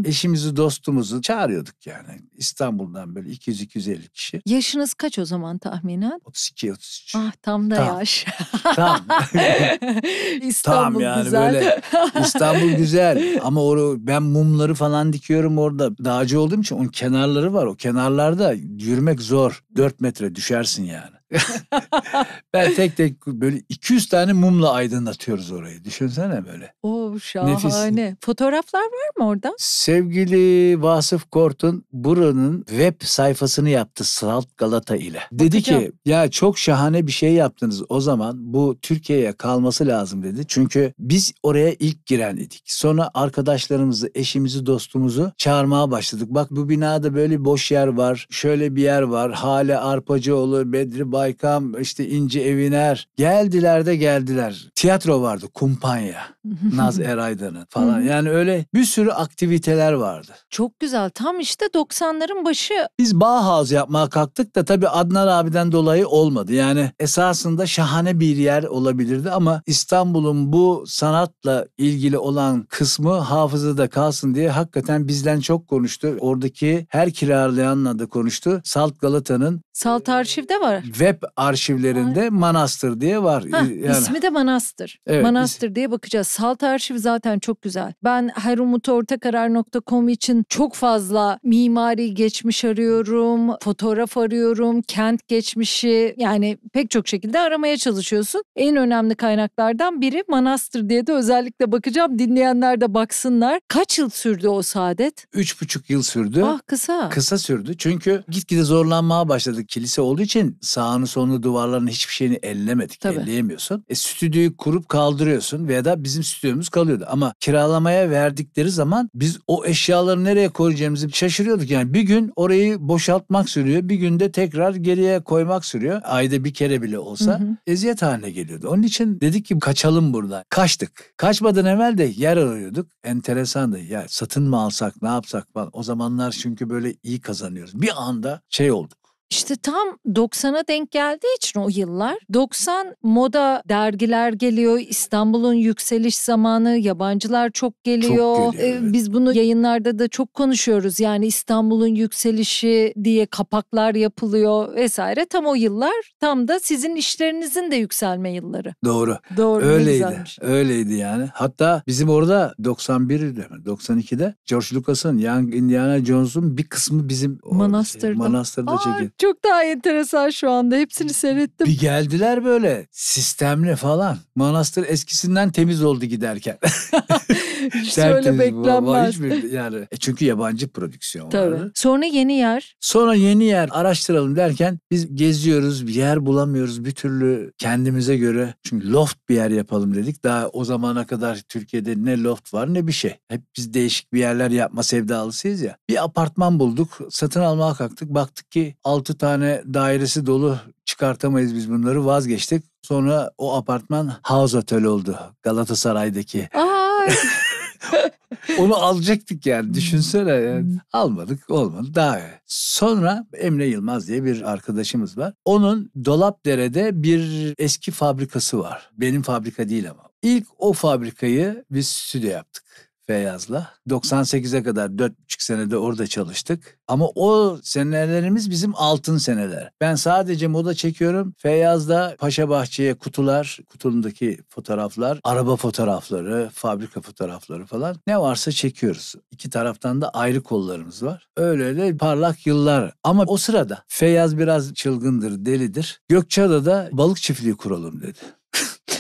Eşimizi dostumuzu çağırıyorduk yani. İstanbul'dan böyle 200-250 kişi. Yaşınız kaç o zaman tahminen? 32-33. Ah tam da tam. yaş. tam. İstanbul tam yani güzel. böyle. İstanbul güzel ama o ben mumları falan dikiyorum orada. Dağcı olduğum için onun kenarları var. O kenarlarda yürümek zor. 4 metre düşersin yani. ben tek tek böyle 200 tane mumla aydınlatıyoruz orayı. Düşünsene böyle. Oo şahane. Nefis. Fotoğraflar var mı orada? Sevgili Vasıf Kort'un buranın web sayfasını yaptı Salt Galata ile. Bakacağım. Dedi ki ya çok şahane bir şey yaptınız o zaman bu Türkiye'ye kalması lazım dedi. Çünkü biz oraya ilk giren idik. Sonra arkadaşlarımızı, eşimizi, dostumuzu çağırmaya başladık. Bak bu binada böyle boş yer var. Şöyle bir yer var. Hale Arpacıoğlu, Bedri Baykam, işte İnci Eviner. Geldiler de geldiler. Tiyatro vardı, kumpanya. Naz Eraydın'ın falan. yani öyle bir sürü aktiviteler vardı. Çok güzel. Tam işte 90'ların başı. Biz Bauhaus yapmaya kalktık da tabii Adnan abiden dolayı olmadı. Yani esasında şahane bir yer olabilirdi ama İstanbul'un bu sanatla ilgili olan kısmı hafızada kalsın diye hakikaten bizden çok konuştu. Oradaki her kiralayanla da konuştu. Salt Galata'nın Salt arşivde var. Ve web arşivlerinde Ay. Manastır diye var. Heh, yani. İsmi de Manastır. Evet, Manastır is- diye bakacağız. Salt arşiv zaten çok güzel. Ben herumutortakarar.com için çok fazla mimari geçmiş arıyorum, fotoğraf arıyorum, kent geçmişi yani pek çok şekilde aramaya çalışıyorsun. En önemli kaynaklardan biri Manastır diye de özellikle bakacağım. Dinleyenler de baksınlar. Kaç yıl sürdü o saadet? Üç buçuk yıl sürdü. Ah kısa. Kısa sürdü. Çünkü gitgide zorlanmaya başladık. Kilise olduğu için sağ sağını sonunu duvarların hiçbir şeyini ellemedik. Elleyemiyorsun. E, stüdyoyu kurup kaldırıyorsun veya da bizim stüdyomuz kalıyordu. Ama kiralamaya verdikleri zaman biz o eşyaları nereye koyacağımızı şaşırıyorduk. Yani bir gün orayı boşaltmak sürüyor. Bir günde tekrar geriye koymak sürüyor. Ayda bir kere bile olsa hı hı. eziyet haline geliyordu. Onun için dedik ki kaçalım buradan. Kaçtık. Kaçmadan evvel de yer arıyorduk. Enteresandı. Ya satın mı alsak ne yapsak falan. O zamanlar çünkü böyle iyi kazanıyoruz. Bir anda şey oldu. İşte tam 90'a denk geldiği için o yıllar 90 moda dergiler geliyor. İstanbul'un yükseliş zamanı yabancılar çok geliyor. Çok geliyor evet. Biz bunu yayınlarda da çok konuşuyoruz. Yani İstanbul'un yükselişi diye kapaklar yapılıyor vesaire. Tam o yıllar tam da sizin işlerinizin de yükselme yılları. Doğru. Doğru. Öyleydi. Öyleydi yani. Hatta bizim orada 91'de 92'de George Lucas'ın Young Indiana Jones'un bir kısmı bizim manastırda, şey, manastırda çekildi çok daha enteresan şu anda. Hepsini seyrettim. Bir geldiler böyle sistemli falan. Manastır eskisinden temiz oldu giderken. hiç öyle beklenmez. Hiçbir, yani, e çünkü yabancı prodüksiyon Tabii. Vardı. Sonra yeni yer. Sonra yeni yer araştıralım derken biz geziyoruz bir yer bulamıyoruz bir türlü kendimize göre. Çünkü loft bir yer yapalım dedik. Daha o zamana kadar Türkiye'de ne loft var ne bir şey. Hep biz değişik bir yerler yapma sevdalısıyız ya. Bir apartman bulduk satın almaya kalktık. Baktık ki alt 5-6 tane dairesi dolu çıkartamayız biz bunları vazgeçtik. Sonra o apartman House Hotel oldu Galatasaray'daki. Onu alacaktık yani düşünsene yani. Hmm. almadık olmadı daha iyi. Sonra Emre Yılmaz diye bir arkadaşımız var. Onun Dolapdere'de bir eski fabrikası var. Benim fabrika değil ama. İlk o fabrikayı biz stüdyo yaptık. Feyyaz'la. 98'e kadar 4,5 senede orada çalıştık. Ama o senelerimiz bizim altın seneler. Ben sadece moda çekiyorum. Feyyaz'da Paşa Bahçe'ye kutular, kutumdaki fotoğraflar, araba fotoğrafları, fabrika fotoğrafları falan ne varsa çekiyoruz. İki taraftan da ayrı kollarımız var. Öyle öyle parlak yıllar. Ama o sırada Feyyaz biraz çılgındır, delidir. Gökçeada'da balık çiftliği kuralım dedi.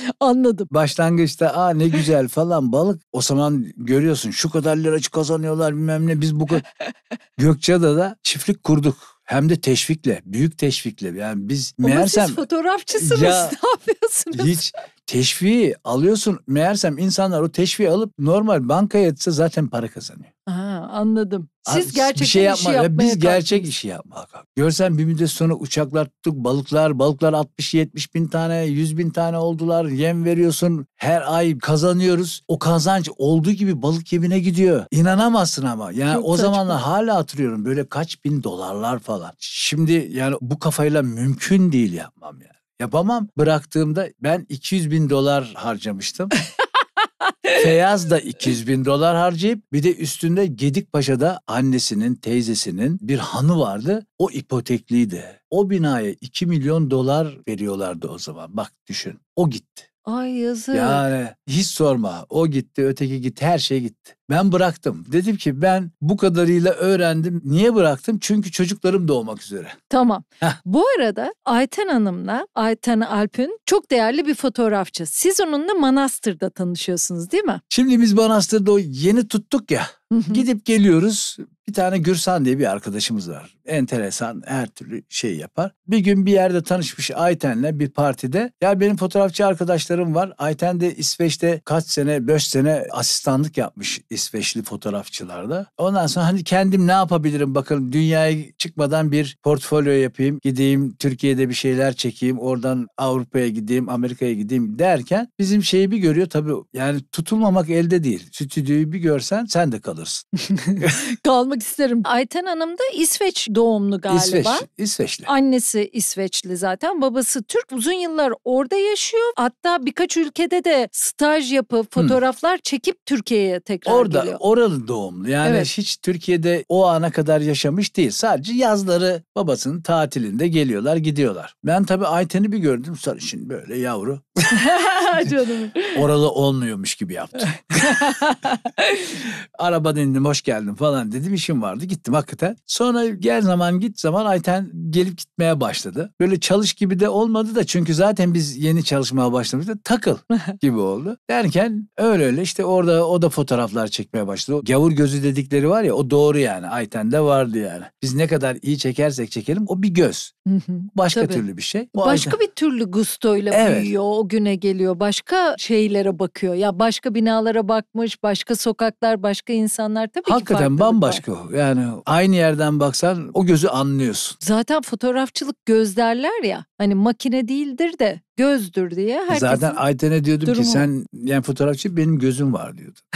Anladım. Başlangıçta aa ne güzel falan balık. O zaman görüyorsun şu kadar lira kazanıyorlar bilmem ne. Biz bu kadar. Gökçeada'da çiftlik kurduk. Hem de teşvikle, büyük teşvikle. Yani biz Ama meğersem... siz fotoğrafçısınız, ya, ne yapıyorsunuz? Hiç teşviği alıyorsun. Meğersem insanlar o teşviği alıp normal banka yatsa zaten para kazanıyor. Aha anladım. Siz gerçek bir şey yapma, işi yapmaya Biz gerçek kalktınız. işi yapmaya kalktık. Görsen bir müddet sonra uçaklar tuttuk, balıklar, balıklar 60-70 bin tane, 100 bin tane oldular. Yem veriyorsun, her ay kazanıyoruz. O kazanç olduğu gibi balık yemine gidiyor. İnanamazsın ama. Yani Çok o zamanla hala hatırlıyorum böyle kaç bin dolarlar falan. Şimdi yani bu kafayla mümkün değil yapmam yani. Yapamam. Bıraktığımda ben 200 bin dolar harcamıştım. Feyyaz da 200 bin dolar harcayıp bir de üstünde Gedikpaşa'da annesinin teyzesinin bir hanı vardı. O ipotekliydi. O binaya 2 milyon dolar veriyorlardı o zaman. Bak düşün. O gitti. Ay yazık. Yani hiç sorma. O gitti, öteki gitti, her şey gitti. Ben bıraktım. Dedim ki ben bu kadarıyla öğrendim. Niye bıraktım? Çünkü çocuklarım doğmak üzere. Tamam. Heh. Bu arada Ayten Hanım'la Ayten Alp'ün çok değerli bir fotoğrafçı. Siz onunla Manastır'da tanışıyorsunuz değil mi? Şimdi biz Manastır'da o yeni tuttuk ya. Gidip geliyoruz. Bir tane Gürsan diye bir arkadaşımız var. Enteresan her türlü şey yapar. Bir gün bir yerde tanışmış Ayten'le bir partide. Ya benim fotoğrafçı arkadaşlarım var. Ayten de İsveç'te kaç sene, beş sene asistanlık yapmış İsveçli fotoğrafçılarda. Ondan sonra hani kendim ne yapabilirim Bakın dünyaya çıkmadan bir portfolyo yapayım. Gideyim Türkiye'de bir şeyler çekeyim. Oradan Avrupa'ya gideyim, Amerika'ya gideyim derken bizim şeyi bir görüyor tabii yani tutulmamak elde değil. Stüdyoyu bir görsen sen de kalırsın. Kalmak isterim. Ayten Hanım da İsveç doğumlu galiba. İsveç, İsveçli. Annesi İsveçli zaten. Babası Türk. Uzun yıllar orada yaşıyor. Hatta birkaç ülkede de staj yapıp hmm. fotoğraflar hmm. çekip Türkiye'ye tekrar orada geliyor. Oralı doğumlu. Yani evet. hiç Türkiye'de o ana kadar yaşamış değil. Sadece yazları babasının tatilinde geliyorlar gidiyorlar. Ben tabii Ayten'i bir gördüm. Sarışın böyle yavru. Canım. Oralı olmuyormuş gibi yaptı. Araba indim hoş geldin falan dedim işim vardı gittim hakikaten. Sonra gel zaman git zaman Ayten gelip gitmeye başladı. Böyle çalış gibi de olmadı da çünkü zaten biz yeni çalışmaya başlamıştık takıl gibi oldu. Derken öyle öyle işte orada o da fotoğraflar çekmeye başladı. O gavur gözü dedikleri var ya o doğru yani Ayten de vardı yani. Biz ne kadar iyi çekersek çekelim o bir göz. Başka Tabii. türlü bir şey. O Başka Ayten... bir türlü gustoyla evet. büyüyor güne geliyor. Başka şeylere bakıyor. Ya başka binalara bakmış, başka sokaklar, başka insanlar tabii Hakikaten ki Hakikaten bambaşka o. Yani aynı yerden baksan o gözü anlıyorsun. Zaten fotoğrafçılık gözlerler ya. Hani makine değildir de gözdür diye. E herkesin Zaten Ayten'e diyordum durumu. ki sen yani fotoğrafçı benim gözüm var diyordu.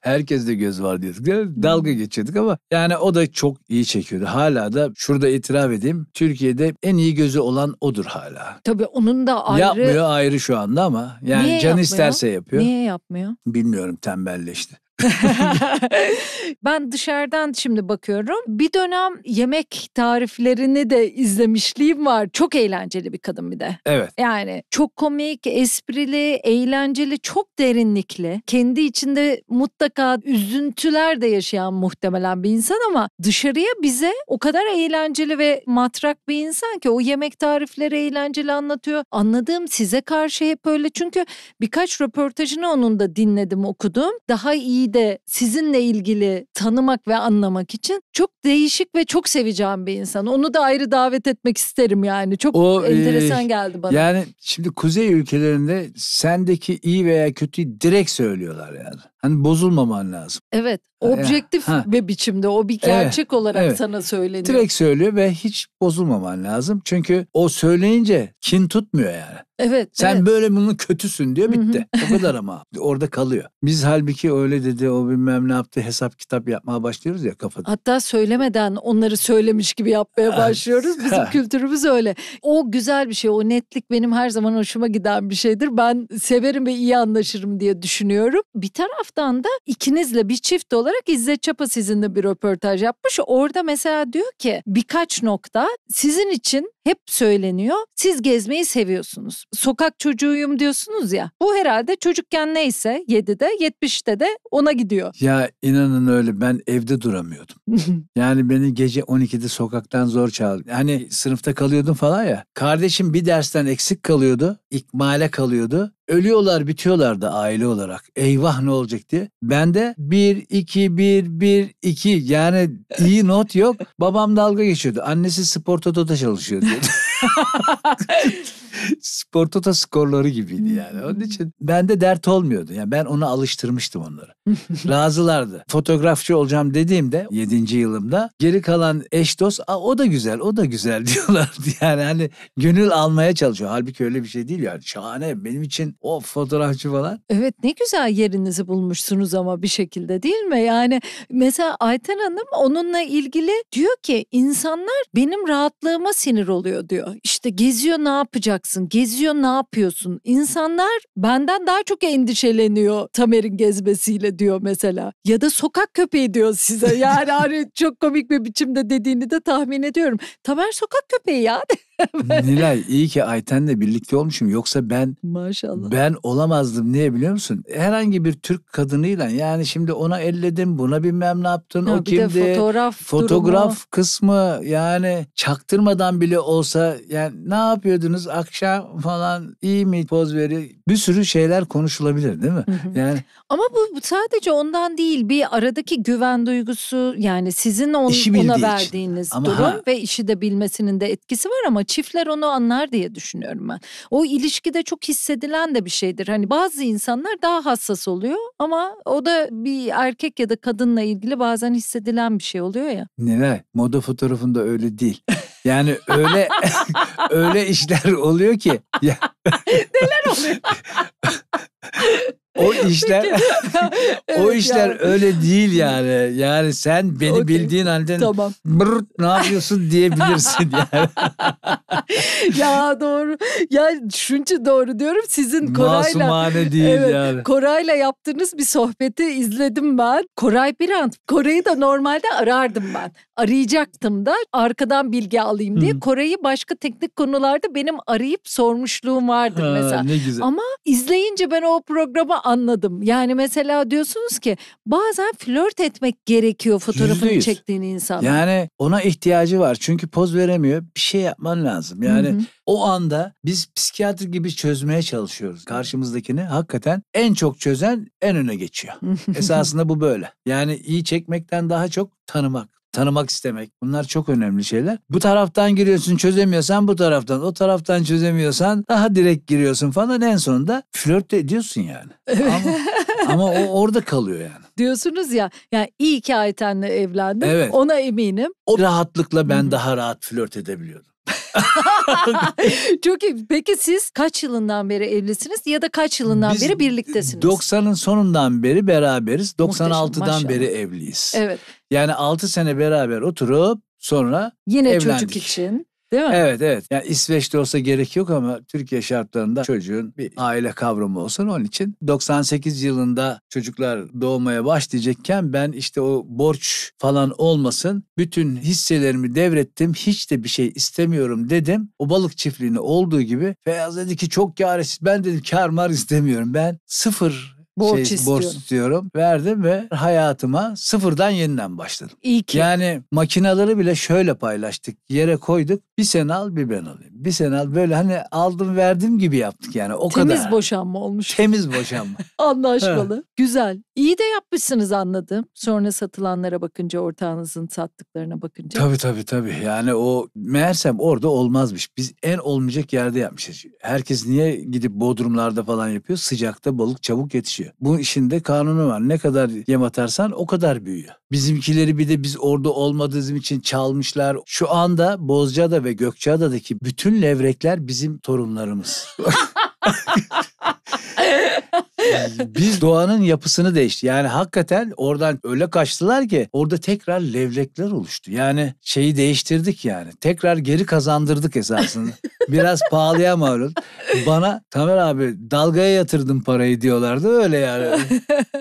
Herkes de göz var diyorduk. Dalga hmm. geçirdik ama yani o da çok iyi çekiyordu. Hala da şurada itiraf edeyim. Türkiye'de en iyi gözü olan odur hala. Tabii onun da ayrı. Yapmıyor ayrı şu anda ama. Yani Niye can yapmıyor? isterse yapıyor. Niye yapmıyor? Bilmiyorum tembelleşti. ben dışarıdan şimdi bakıyorum. Bir dönem yemek tariflerini de izlemişliğim var. Çok eğlenceli bir kadın bir de. Evet. Yani çok komik, esprili, eğlenceli, çok derinlikli. Kendi içinde mutlaka üzüntüler de yaşayan muhtemelen bir insan ama dışarıya bize o kadar eğlenceli ve matrak bir insan ki o yemek tarifleri eğlenceli anlatıyor. Anladığım size karşı hep öyle çünkü birkaç röportajını onun da dinledim okudum. Daha iyi de sizinle ilgili tanımak ve anlamak için çok değişik ve çok seveceğim bir insan. Onu da ayrı davet etmek isterim yani. Çok o, e, enteresan e, geldi bana. Yani şimdi kuzey ülkelerinde sendeki iyi veya kötüyü direkt söylüyorlar yani. Hani bozulmaman lazım. Evet. Objektif yani, bir biçimde o bir gerçek evet, olarak evet. sana söyleniyor. Direkt söylüyor ve hiç bozulmaman lazım. Çünkü o söyleyince kin tutmuyor yani. Evet. Sen evet. böyle bunun kötüsün diyor bitti. Hı-hı. O kadar ama orada kalıyor. Biz halbuki öyle dedi o bilmem ne yaptı hesap kitap yapmaya başlıyoruz ya kafada. Hatta söylemeden onları söylemiş gibi yapmaya başlıyoruz. Bizim kültürümüz öyle. O güzel bir şey o netlik benim her zaman hoşuma giden bir şeydir. Ben severim ve iyi anlaşırım diye düşünüyorum. Bir taraf taraftan da ikinizle bir çift olarak İzzet Çapa sizinle bir röportaj yapmış. Orada mesela diyor ki birkaç nokta sizin için hep söyleniyor. Siz gezmeyi seviyorsunuz. Sokak çocuğuyum diyorsunuz ya. Bu herhalde çocukken neyse 7'de 70'te de ona gidiyor. Ya inanın öyle ben evde duramıyordum. yani beni gece 12'de sokaktan zor çağırdı. Hani sınıfta kalıyordum falan ya. Kardeşim bir dersten eksik kalıyordu. ikmale kalıyordu. Ölüyorlar bitiyorlar da aile olarak. Eyvah ne olacak diye. de 1, 2, 1, 1, 2 yani iyi not yok. Babam dalga geçiyordu. Annesi spor çalışıyordu. Spor Toto skorları gibiydi yani. Hmm. Onun için bende dert olmuyordu. Yani ben ona alıştırmıştım onları. Razılardı. Fotoğrafçı olacağım dediğimde 7. yılımda geri kalan eş dost A, o da güzel o da güzel diyorlardı. Yani hani gönül almaya çalışıyor. Halbuki öyle bir şey değil yani. Şahane benim için o fotoğrafçı falan. Evet ne güzel yerinizi bulmuşsunuz ama bir şekilde değil mi? Yani mesela Ayten Hanım onunla ilgili diyor ki insanlar benim rahatlığıma sinir oluyor diyor soruyor. İşte geziyor ne yapacaksın? Geziyor ne yapıyorsun? İnsanlar benden daha çok endişeleniyor Tamer'in gezmesiyle diyor mesela. Ya da sokak köpeği diyor size. Yani hani çok komik bir biçimde dediğini de tahmin ediyorum. Tamer sokak köpeği ya. Nilay iyi ki Ayten'le birlikte olmuşum. Yoksa ben Maşallah. ben olamazdım. Niye biliyor musun? Herhangi bir Türk kadınıyla yani şimdi ona elledim buna bilmem ne yaptın. Ha, o bir kimdi? De fotoğraf Fotoğraf durumu. kısmı yani çaktırmadan bile olsa yani ne yapıyordunuz akşam falan iyi mi poz veri? Bir sürü şeyler konuşulabilir değil mi? Yani Ama bu sadece ondan değil. Bir aradaki güven duygusu yani sizin on, ona verdiğiniz Ama durum ha, ve işi de bilmesinin de etkisi var ama çiftler onu anlar diye düşünüyorum ben. O ilişkide çok hissedilen de bir şeydir. Hani bazı insanlar daha hassas oluyor ama o da bir erkek ya da kadınla ilgili bazen hissedilen bir şey oluyor ya. Neler? Moda fotoğrafında öyle değil. Yani öyle öyle işler oluyor ki. Neler oluyor? o işler o işler yani. öyle değil yani. Yani sen beni okay. bildiğin halde tamam. Brrt, ne yapıyorsun diyebilirsin yani. ya doğru. Ya çünkü doğru diyorum sizin Koray'la. Masumane değil evet, yani. Koray'la yaptığınız bir sohbeti izledim ben. Koray Birant. Koray'ı da normalde arardım ben. Arayacaktım da arkadan bilgi alayım diye. Hı. Koray'ı başka teknik konularda benim arayıp sormuşluğum vardır ha, mesela. Ne güzel. Ama izleyince ben o programı anladım. Yani mesela diyorsunuz ki bazen flört etmek gerekiyor fotoğrafını %100. çektiğini insan. Yani ona ihtiyacı var. Çünkü poz veremiyor. Bir şey yapman lazım. Yani Hı-hı. o anda biz psikiyatr gibi çözmeye çalışıyoruz. Karşımızdakini hakikaten en çok çözen en öne geçiyor. Esasında bu böyle. Yani iyi çekmekten daha çok tanımak tanımak istemek. Bunlar çok önemli şeyler. Bu taraftan giriyorsun çözemiyorsan bu taraftan, o taraftan çözemiyorsan daha direkt giriyorsun falan en sonunda flört ediyorsun yani. Ama, ama o orada kalıyor yani. Diyorsunuz ya, yani iyi ki Ayten'le evlendim. Evet. Ona eminim. O rahatlıkla ben Hı-hı. daha rahat flört edebiliyordum. Çok iyi. Peki siz kaç yılından beri evlisiniz ya da kaç yılından Biz beri birliktesiniz? 90'ın sonundan beri beraberiz. 96'dan Muhteşem, beri evliyiz. Evet. Yani 6 sene beraber oturup sonra Yine evlendik. çocuk için. Değil mi? Evet evet. Yani İsveç'te olsa gerek yok ama Türkiye şartlarında çocuğun bir aile kavramı olsun. Onun için 98 yılında çocuklar doğmaya başlayacakken ben işte o borç falan olmasın. Bütün hisselerimi devrettim. Hiç de bir şey istemiyorum dedim. O balık çiftliğini olduğu gibi Feyyaz dedi ki çok kâresiz. Ben dedim kâr mar istemiyorum. Ben sıfır borç, şey, istiyorum. borç istiyorum. Verdim ve hayatıma sıfırdan yeniden başladım. İyi ki. Yani makinaları bile şöyle paylaştık. Yere koyduk. Bir sen al bir ben alayım bir sene al böyle hani aldım verdim gibi yaptık yani o Temiz kadar. Temiz boşanma olmuş. Temiz boşanma. Anlaşmalı. Güzel. İyi de yapmışsınız anladım. Sonra satılanlara bakınca ortağınızın sattıklarına bakınca. Tabii tabii tabii. Yani o meğersem orada olmazmış. Biz en olmayacak yerde yapmışız. Herkes niye gidip bodrumlarda falan yapıyor? Sıcakta balık çabuk yetişiyor. Bu işin de kanunu var. Ne kadar yem atarsan o kadar büyüyor. Bizimkileri bir de biz orada olmadığımız için çalmışlar. Şu anda Bozcaada ve Gökçeada'daki bütün levrekler bizim torunlarımız. Biz doğanın yapısını değişti. Yani hakikaten oradan öyle kaçtılar ki orada tekrar levlekler oluştu. Yani şeyi değiştirdik yani. Tekrar geri kazandırdık esasında. Biraz pahalıya malum. Bana Tamer abi dalgaya yatırdım parayı diyorlardı öyle yani.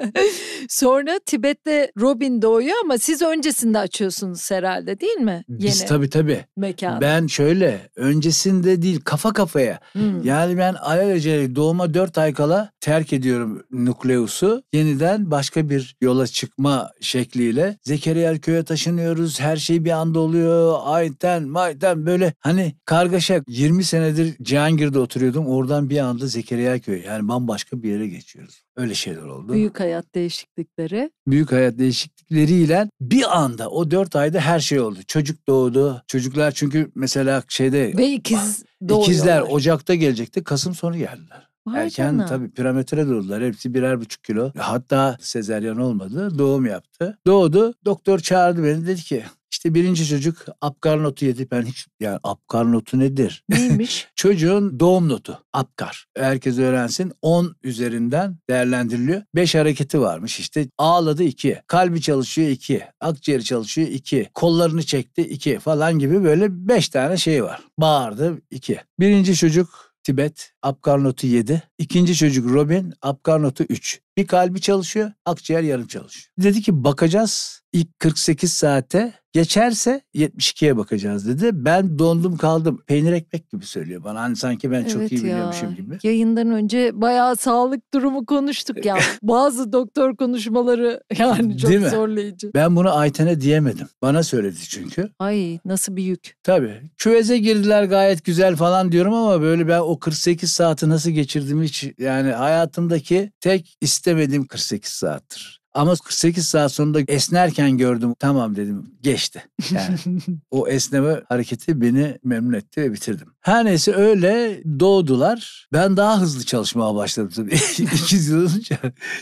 Sonra Tibet'te Robin doğuyor ama siz öncesinde açıyorsunuz herhalde değil mi? Yeni Biz tabii tabii. Mekan. Ben şöyle öncesinde değil kafa kafaya. Hmm. Yani ben alelacele doğuma dört ay kala terk ediyorum ediyorum nukleusu. Yeniden başka bir yola çıkma şekliyle Zekeriya Erköy'e taşınıyoruz. Her şey bir anda oluyor. Ayten, mayten böyle hani kargaşa. 20 senedir Cihangir'de oturuyordum. Oradan bir anda Zekeriya Köyü. Yani bambaşka bir yere geçiyoruz. Öyle şeyler oldu. Büyük hayat değişiklikleri. Büyük hayat değişiklikleriyle bir anda o dört ayda her şey oldu. Çocuk doğdu. Çocuklar çünkü mesela şeyde... Ve ikiz doğuyorlar. İkizler Ocak'ta gelecekti. Kasım sonu geldiler. Vay Erken canına. tabii prematüre doğdular. Hepsi birer buçuk kilo. Hatta sezeryan olmadı. Doğum yaptı. Doğdu. Doktor çağırdı beni. Dedi ki işte birinci çocuk apkar notu yedi. Ben hiç yani apkar notu nedir? Neymiş? Çocuğun doğum notu apkar. Herkes öğrensin 10 üzerinden değerlendiriliyor. 5 hareketi varmış işte ağladı 2. Kalbi çalışıyor 2. Akciğeri çalışıyor 2. Kollarını çekti 2 falan gibi böyle 5 tane şey var. Bağırdı 2. Birinci çocuk Tibet notu 7. İkinci çocuk Robin notu 3. Bir kalbi çalışıyor, akciğer yarım çalışıyor. Dedi ki bakacağız ilk 48 saate geçerse 72'ye bakacağız dedi. Ben dondum kaldım. Peynir ekmek gibi söylüyor bana. Hani sanki ben evet çok iyi ya. biliyormuşum gibi. Yayından önce bayağı sağlık durumu konuştuk ya. Bazı doktor konuşmaları yani çok Değil mi? zorlayıcı. Ben bunu Ayten'e diyemedim. Bana söyledi çünkü. Ay nasıl bir yük. Tabii. Küveze girdiler gayet güzel falan diyorum ama böyle ben o 48 saati nasıl geçirdiğimi hiç yani hayatımdaki tek istedim istemediğim 48 saattir. Ama 48 saat sonunda esnerken gördüm. Tamam dedim geçti. Yani o esneme hareketi beni memnun etti ve bitirdim. Her neyse öyle doğdular. Ben daha hızlı çalışmaya başladım tabii. İkiz yıl olunca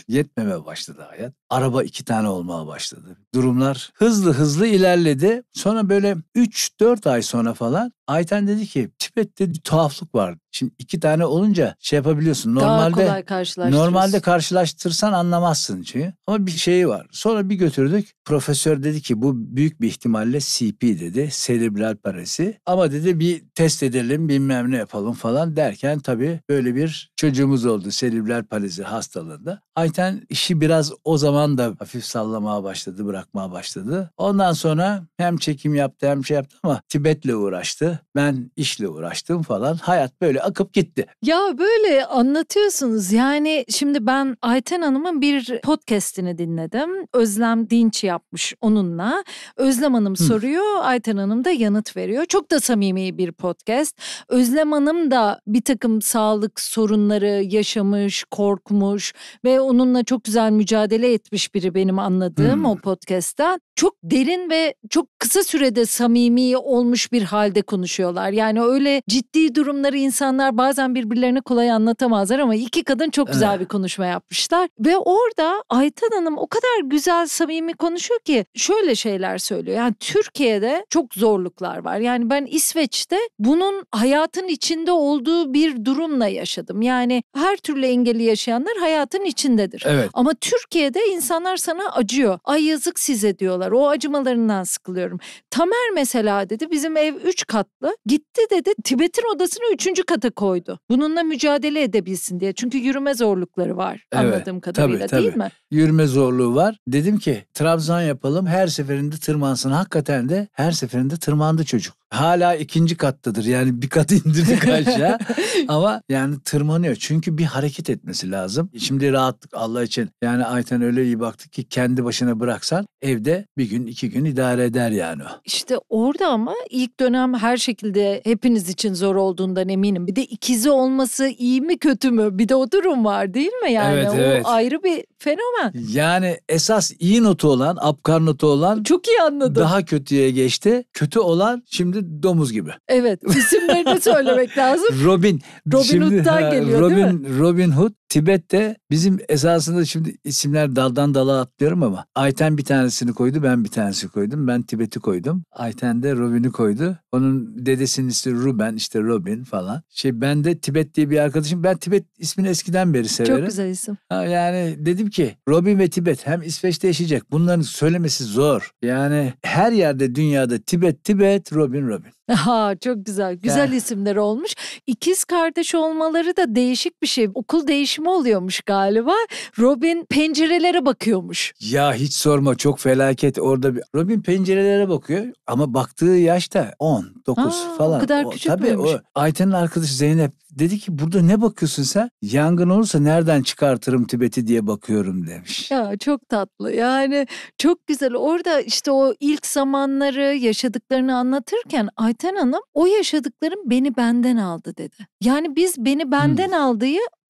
yetmemeye başladı hayat. Araba iki tane olmaya başladı. Durumlar hızlı hızlı ilerledi. Sonra böyle 3-4 ay sonra falan Ayten dedi ki Tibet'te bir tuhaflık var. Şimdi iki tane olunca şey yapabiliyorsun. Normalde Daha kolay normalde karşılaştırsan anlamazsın çünkü. Ama bir şeyi var. Sonra bir götürdük. Profesör dedi ki bu büyük bir ihtimalle CP dedi. Serebral paresi. Ama dedi bir test edelim bilmem ne yapalım falan derken tabii böyle bir çocuğumuz oldu serebral paresi hastalığında. Ayten işi biraz o zaman da hafif sallamaya başladı, bırakmaya başladı. Ondan sonra hem çekim yaptı hem şey yaptı ama Tibet'le uğraştı. Ben işle uğraştım falan. Hayat böyle akıp gitti. Ya böyle anlatıyorsunuz. Yani şimdi ben Ayten Hanım'ın bir podcast'ini dinledim. Özlem Dinç yapmış onunla. Özlem Hanım Hı. soruyor, Ayten Hanım da yanıt veriyor. Çok da samimi bir podcast. Özlem Hanım da bir takım sağlık sorunları yaşamış, korkmuş ve onunla çok güzel mücadele etmiş biri benim anladığım hmm. o podcast'ten çok derin ve çok kısa sürede samimi olmuş bir halde konuşuyorlar. Yani öyle ciddi durumları insanlar bazen birbirlerine kolay anlatamazlar ama iki kadın çok güzel bir konuşma yapmışlar. Ve orada Aytan Hanım o kadar güzel samimi konuşuyor ki şöyle şeyler söylüyor. Yani Türkiye'de çok zorluklar var. Yani ben İsveç'te bunun hayatın içinde olduğu bir durumla yaşadım. Yani her türlü engeli yaşayanlar hayatın içindedir. Evet. Ama Türkiye'de insanlar sana acıyor. Ay yazık size diyorlar acımalar. O acımalarından sıkılıyorum. Tamer mesela dedi bizim ev 3 katlı. Gitti dedi Tibet'in odasını 3. kata koydu. Bununla mücadele edebilsin diye. Çünkü yürüme zorlukları var evet, anladığım kadarıyla tabii, tabii. değil mi? Yürüme zorluğu var. Dedim ki trabzan yapalım her seferinde tırmansın. Hakikaten de her seferinde tırmandı çocuk hala ikinci kattadır. Yani bir kat indirdik aşağı ama yani tırmanıyor. Çünkü bir hareket etmesi lazım. Şimdi rahatlık Allah için. Yani Ayten öyle iyi baktık ki kendi başına bıraksan evde bir gün iki gün idare eder yani o. İşte orada ama ilk dönem her şekilde hepiniz için zor olduğundan eminim. Bir de ikizi olması iyi mi kötü mü? Bir de o durum var değil mi yani? Evet, evet. O ayrı bir Fenomen. Yani esas iyi notu olan, apkar notu olan çok iyi anladım. Daha kötüye geçti. Kötü olan şimdi domuz gibi. Evet. İsimlerini söylemek lazım. Robin. Robin şimdi, Hood'dan geliyor Robin, değil mi? Robin Hood Tibet'te bizim esasında şimdi isimler daldan dala atlıyorum ama Ayten bir tanesini koydu ben bir tanesini koydum. Ben Tibet'i koydum. Ayten de Robin'i koydu. Onun dedesinin ismi Ruben işte Robin falan. Şey ben de Tibet diye bir arkadaşım. Ben Tibet ismini eskiden beri severim. Çok güzel isim. Ha, yani dedim ki Robin ve Tibet hem İsveç'te yaşayacak. Bunların söylemesi zor. Yani her yerde dünyada Tibet Tibet Robin Robin. Ha çok güzel. Güzel ya. isimler olmuş. İkiz kardeş olmaları da değişik bir şey. Okul değişimi tartışma oluyormuş galiba. Robin pencerelere bakıyormuş. Ya hiç sorma çok felaket orada. Bir... Robin pencerelere bakıyor ama baktığı yaşta 10, 9 Aa, falan. O kadar küçük o, tabii miymiş? o Ayten'in arkadaşı Zeynep dedi ki burada ne bakıyorsun sen? Yangın olursa nereden çıkartırım Tibet'i diye bakıyorum demiş. Ya çok tatlı yani çok güzel. Orada işte o ilk zamanları yaşadıklarını anlatırken Ayten Hanım o yaşadıklarım beni benden aldı dedi. Yani biz beni hmm. benden hmm. aldığı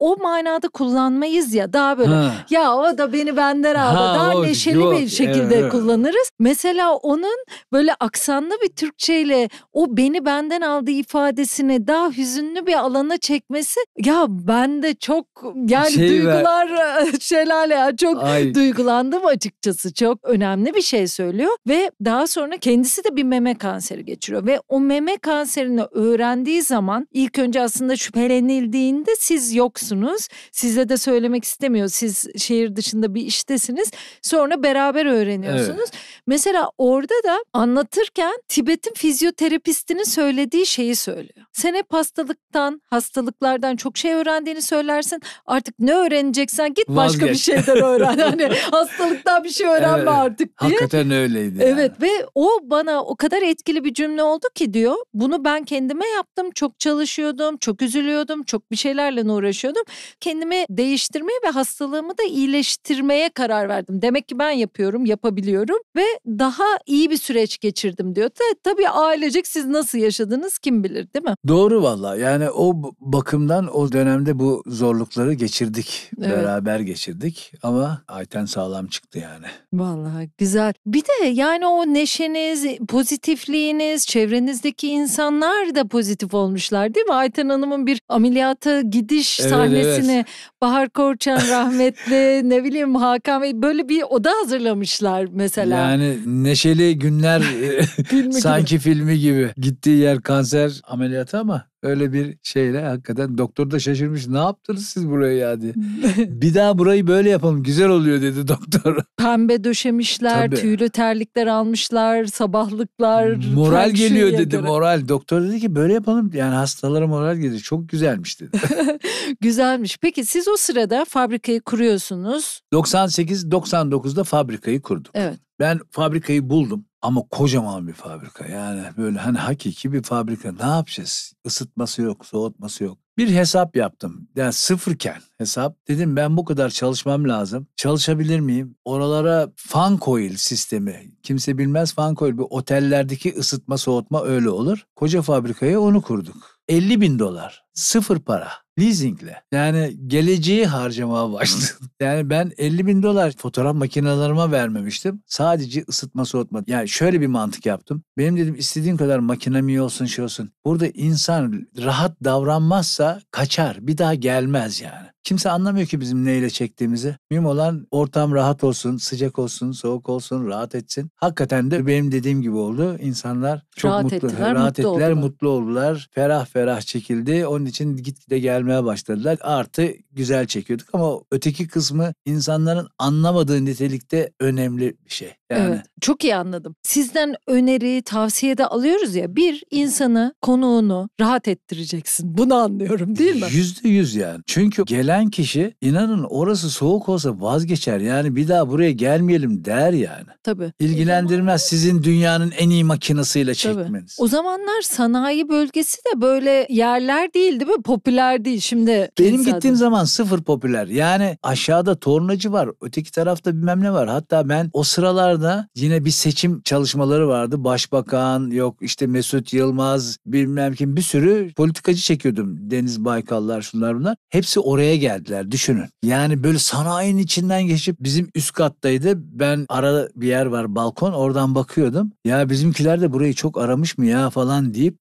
o manada kullanmayız ya daha böyle ha. ya o da beni benden aldı ha, daha o, neşeli yok, bir şekilde evet. kullanırız. Mesela onun böyle aksanlı bir Türkçeyle o beni benden aldı ifadesini daha hüzünlü bir alana çekmesi ya ben de çok yani şey duygular şelale ya çok Ay. duygulandım açıkçası çok önemli bir şey söylüyor ve daha sonra kendisi de bir meme kanseri geçiriyor ve o meme kanserini öğrendiği zaman ilk önce aslında şüphelenildiğinde siz yoksunuz öğreniyorsunuz. Size de söylemek istemiyor. Siz şehir dışında bir iştesiniz. Sonra beraber öğreniyorsunuz. Evet. Mesela orada da anlatırken Tibet'in fizyoterapistinin söylediği şeyi söylüyor. Sen hep hastalıktan, hastalıklardan çok şey öğrendiğini söylersin. Artık ne öğreneceksen git Vazgeç. başka bir şeyden öğren. hani hastalıktan bir şey öğrenme evet. artık diye. Hakikaten öyleydi. Evet ve o bana o kadar etkili bir cümle oldu ki diyor. Bunu ben kendime yaptım. Çok çalışıyordum, çok üzülüyordum, çok bir şeylerle uğraşıyordum başladım. Kendimi değiştirmeye ve hastalığımı da iyileştirmeye karar verdim. Demek ki ben yapıyorum, yapabiliyorum ve daha iyi bir süreç geçirdim diyor. Ta, tabii ailecek siz nasıl yaşadınız kim bilir değil mi? Doğru valla yani o bakımdan o dönemde bu zorlukları geçirdik. Evet. Beraber geçirdik ama Ayten sağlam çıktı yani. Valla güzel. Bir de yani o neşeniz, pozitifliğiniz, çevrenizdeki insanlar da pozitif olmuşlar değil mi? Ayten Hanım'ın bir ameliyata gidiş evet, sahnesini evet. Bahar Korçan rahmetli ne bileyim Hakan Bey böyle bir oda hazırlamışlar mesela. Yani neşeli günler sanki filmi gibi. Gittiği yer kanser ameliyatı ama Öyle bir şeyle hakikaten doktor da şaşırmış. Ne yaptınız siz buraya ya diye. bir daha burayı böyle yapalım güzel oluyor dedi doktor. Pembe döşemişler, Tabii. tüylü terlikler almışlar, sabahlıklar. Moral geliyor dedi göre. moral. Doktor dedi ki böyle yapalım yani hastalara moral gelir. Çok güzelmiş dedi. güzelmiş. Peki siz o sırada fabrikayı kuruyorsunuz. 98-99'da fabrikayı kurduk. Evet. Ben fabrikayı buldum. Ama kocaman bir fabrika yani böyle hani hakiki bir fabrika ne yapacağız? Isıtması yok, soğutması yok. Bir hesap yaptım. Yani sıfırken hesap. Dedim ben bu kadar çalışmam lazım. Çalışabilir miyim? Oralara fan coil sistemi. Kimse bilmez fan coil. Bir otellerdeki ısıtma soğutma öyle olur. Koca fabrikaya onu kurduk. 50 bin dolar sıfır para leasingle yani geleceği harcamaya başladım. yani ben 50 bin dolar fotoğraf makinelerime vermemiştim. Sadece ısıtma soğutma. Yani şöyle bir mantık yaptım. Benim dedim istediğin kadar makinem iyi olsun şey olsun. Burada insan rahat davranmazsa kaçar. Bir daha gelmez yani. Kimse anlamıyor ki bizim neyle çektiğimizi. Mühim olan ortam rahat olsun, sıcak olsun, soğuk olsun, rahat etsin. Hakikaten de benim dediğim gibi oldu. İnsanlar çok rahat mutlu, ettiler, rahat mutlu ettiler, oldular. mutlu oldular. Ferah ferah çekildi. Onun onun için gitgide gelmeye başladılar. Artı güzel çekiyorduk ama öteki kısmı insanların anlamadığı nitelikte önemli bir şey. Yani. Evet, çok iyi anladım. Sizden öneri, tavsiye de alıyoruz ya. Bir, insanı, konuğunu rahat ettireceksin. Bunu anlıyorum değil mi? Yüzde yüz yani. Çünkü gelen kişi inanın orası soğuk olsa vazgeçer. Yani bir daha buraya gelmeyelim der yani. Tabii. İlgilendirmez zaman... sizin dünyanın en iyi makinesiyle çekmeniz. Tabii. O zamanlar sanayi bölgesi de böyle yerler değil değil mi? Popüler değil şimdi. Benim gittiğim zaman sıfır popüler. Yani aşağıda tornacı var. Öteki tarafta bilmem ne var. Hatta ben o sıralarda yine bir seçim çalışmaları vardı. Başbakan yok işte Mesut Yılmaz bilmem kim bir sürü politikacı çekiyordum. Deniz Baykallar şunlar bunlar. Hepsi oraya geldiler düşünün. Yani böyle sanayinin içinden geçip bizim üst kattaydı. Ben ara bir yer var balkon oradan bakıyordum. Ya bizimkiler de burayı çok aramış mı ya falan deyip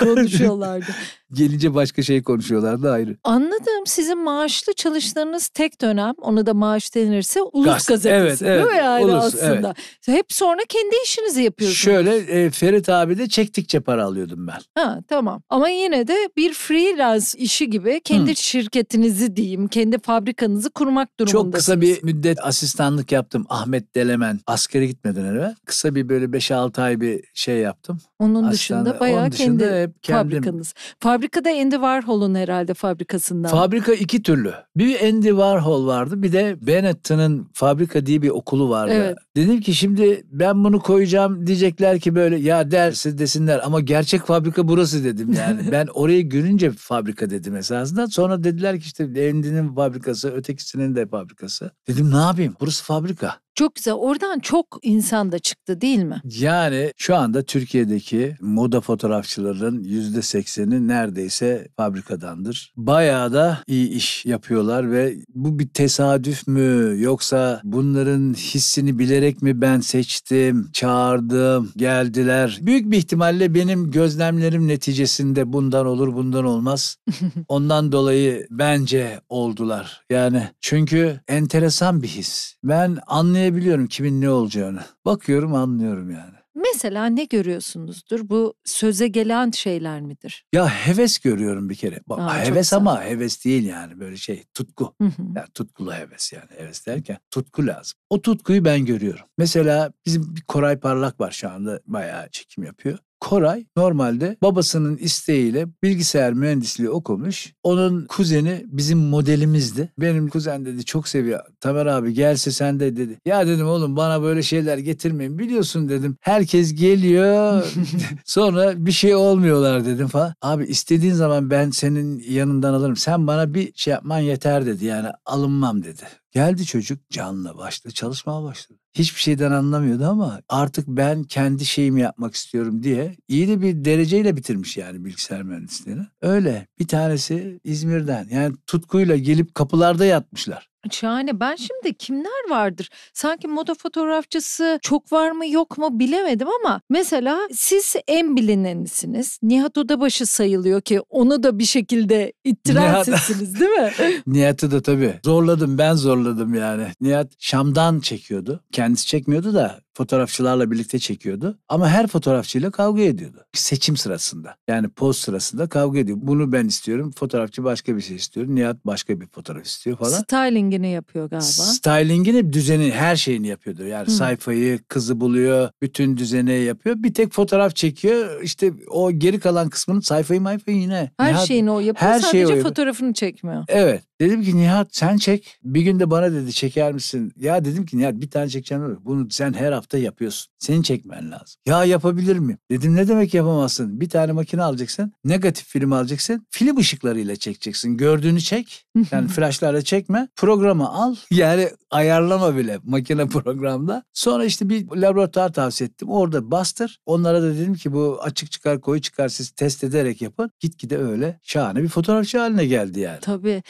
konuşuyorlardı. Gelince başka şey konuşuyorlar da ayrı. Anladım. Sizin maaşlı çalıştığınız tek dönem ona da maaş denirse ulus Gazete. gazetesi. Evet, evet. Değil mi yani ulus, aslında? Evet. Hep sonra kendi işinizi yapıyorsunuz. Şöyle e, Ferit abi de çektikçe para alıyordum ben. Ha tamam. Ama yine de bir freelance işi gibi kendi Hı. şirketinizi diyeyim, kendi fabrikanızı kurmak durumundasınız. Çok kısa bir müddet asistanlık yaptım. Ahmet Delemen askere gitmeden eve. Kısa bir böyle 5-6 ay bir şey yaptım. Onun Aslan, dışında bayağı onun dışında kendi hep kendim. fabrikanız. Fabrikada Andy Warhol'un herhalde fabrikasından. Fabrika iki türlü. Bir Andy Warhol vardı bir de Benetton'ın fabrika diye bir okulu vardı. Evet. Dedim ki şimdi ben bunu koyacağım diyecekler ki böyle ya dersiz desinler ama gerçek fabrika burası dedim yani. ben orayı görünce fabrika dedim esasında. Sonra dediler ki işte Andy'nin fabrikası ötekisinin de fabrikası. Dedim ne yapayım burası fabrika. Çok güzel. Oradan çok insan da çıktı değil mi? Yani şu anda Türkiye'deki moda fotoğrafçıların yüzde sekseni neredeyse fabrikadandır. Bayağı da iyi iş yapıyorlar ve bu bir tesadüf mü yoksa bunların hissini bilerek mi ben seçtim, çağırdım, geldiler. Büyük bir ihtimalle benim gözlemlerim neticesinde bundan olur bundan olmaz. Ondan dolayı bence oldular. Yani çünkü enteresan bir his. Ben anlayabiliyorum anlayabiliyorum kimin ne olacağını. Bakıyorum anlıyorum yani. Mesela ne görüyorsunuzdur? Bu söze gelen şeyler midir? Ya heves görüyorum bir kere. Bak Aa, heves ama heves değil yani böyle şey tutku. Hı Yani tutkulu heves yani heves derken tutku lazım. O tutkuyu ben görüyorum. Mesela bizim bir Koray Parlak var şu anda bayağı çekim yapıyor. Koray normalde babasının isteğiyle bilgisayar mühendisliği okumuş. Onun kuzeni bizim modelimizdi. Benim kuzen dedi çok seviyor. Tamer abi gelse sen de dedi. Ya dedim oğlum bana böyle şeyler getirmeyin. Biliyorsun dedim. Herkes geliyor. sonra bir şey olmuyorlar dedim falan. Abi istediğin zaman ben senin yanından alırım. Sen bana bir şey yapman yeter dedi. Yani alınmam dedi. Geldi çocuk canla başladı çalışmaya başladı. Hiçbir şeyden anlamıyordu ama artık ben kendi şeyimi yapmak istiyorum diye iyi de bir dereceyle bitirmiş yani bilgisayar mühendisliğini. Öyle bir tanesi İzmir'den yani tutkuyla gelip kapılarda yatmışlar. Şahane. Ben şimdi kimler vardır? Sanki moda fotoğrafçısı çok var mı yok mu bilemedim ama mesela siz en bilinenisiniz. Nihat Odabaşı sayılıyor ki onu da bir şekilde ittiren değil mi? Nihat'ı da tabii. Zorladım ben zorladım yani. Nihat Şam'dan çekiyordu. Kendisi çekmiyordu da fotoğrafçılarla birlikte çekiyordu. Ama her fotoğrafçıyla kavga ediyordu. Seçim sırasında yani poz sırasında kavga ediyor. Bunu ben istiyorum. Fotoğrafçı başka bir şey istiyor. Nihat başka bir fotoğraf istiyor falan. Stylingini yapıyor galiba. Stylingini düzeni her şeyini yapıyordu. Yani Hı. sayfayı kızı buluyor. Bütün düzeni yapıyor. Bir tek fotoğraf çekiyor. İşte o geri kalan kısmının sayfayı mayfayı yine. Her Nihat, şeyini o yapıyor. Her sadece şeyi o yapıyor. fotoğrafını çekmiyor. Evet. Dedim ki Nihat sen çek. Bir günde bana dedi çeker misin? Ya dedim ki Nihat bir tane çekeceğim yok. Bunu sen her hafta yapıyorsun. Senin çekmen lazım. Ya yapabilir miyim? Dedim ne demek yapamazsın? Bir tane makine alacaksın. Negatif film alacaksın. Film ışıklarıyla çekeceksin. Gördüğünü çek. Yani flashlarla çekme. Programı al. Yani ayarlama bile makine programda. Sonra işte bir laboratuvar tavsiye ettim. Orada bastır. Onlara da dedim ki bu açık çıkar koyu çıkar siz test ederek yapın. Gitgide öyle şahane bir fotoğrafçı haline geldi yani. Tabii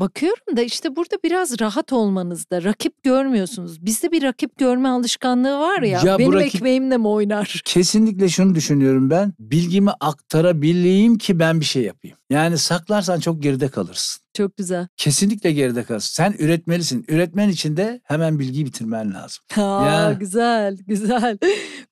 bakıyorum da işte burada biraz rahat olmanızda rakip görmüyorsunuz. Bizde bir rakip görme alışkanlığı var ya, ya benim rakip, ekmeğimle mi oynar? Kesinlikle şunu düşünüyorum ben. Bilgimi aktarabileyim ki ben bir şey yapayım. Yani saklarsan çok geride kalırsın. Çok güzel. Kesinlikle geride kalırsın. Sen üretmelisin. Üretmen için de hemen bilgiyi bitirmen lazım. Ha, ya. Güzel, güzel.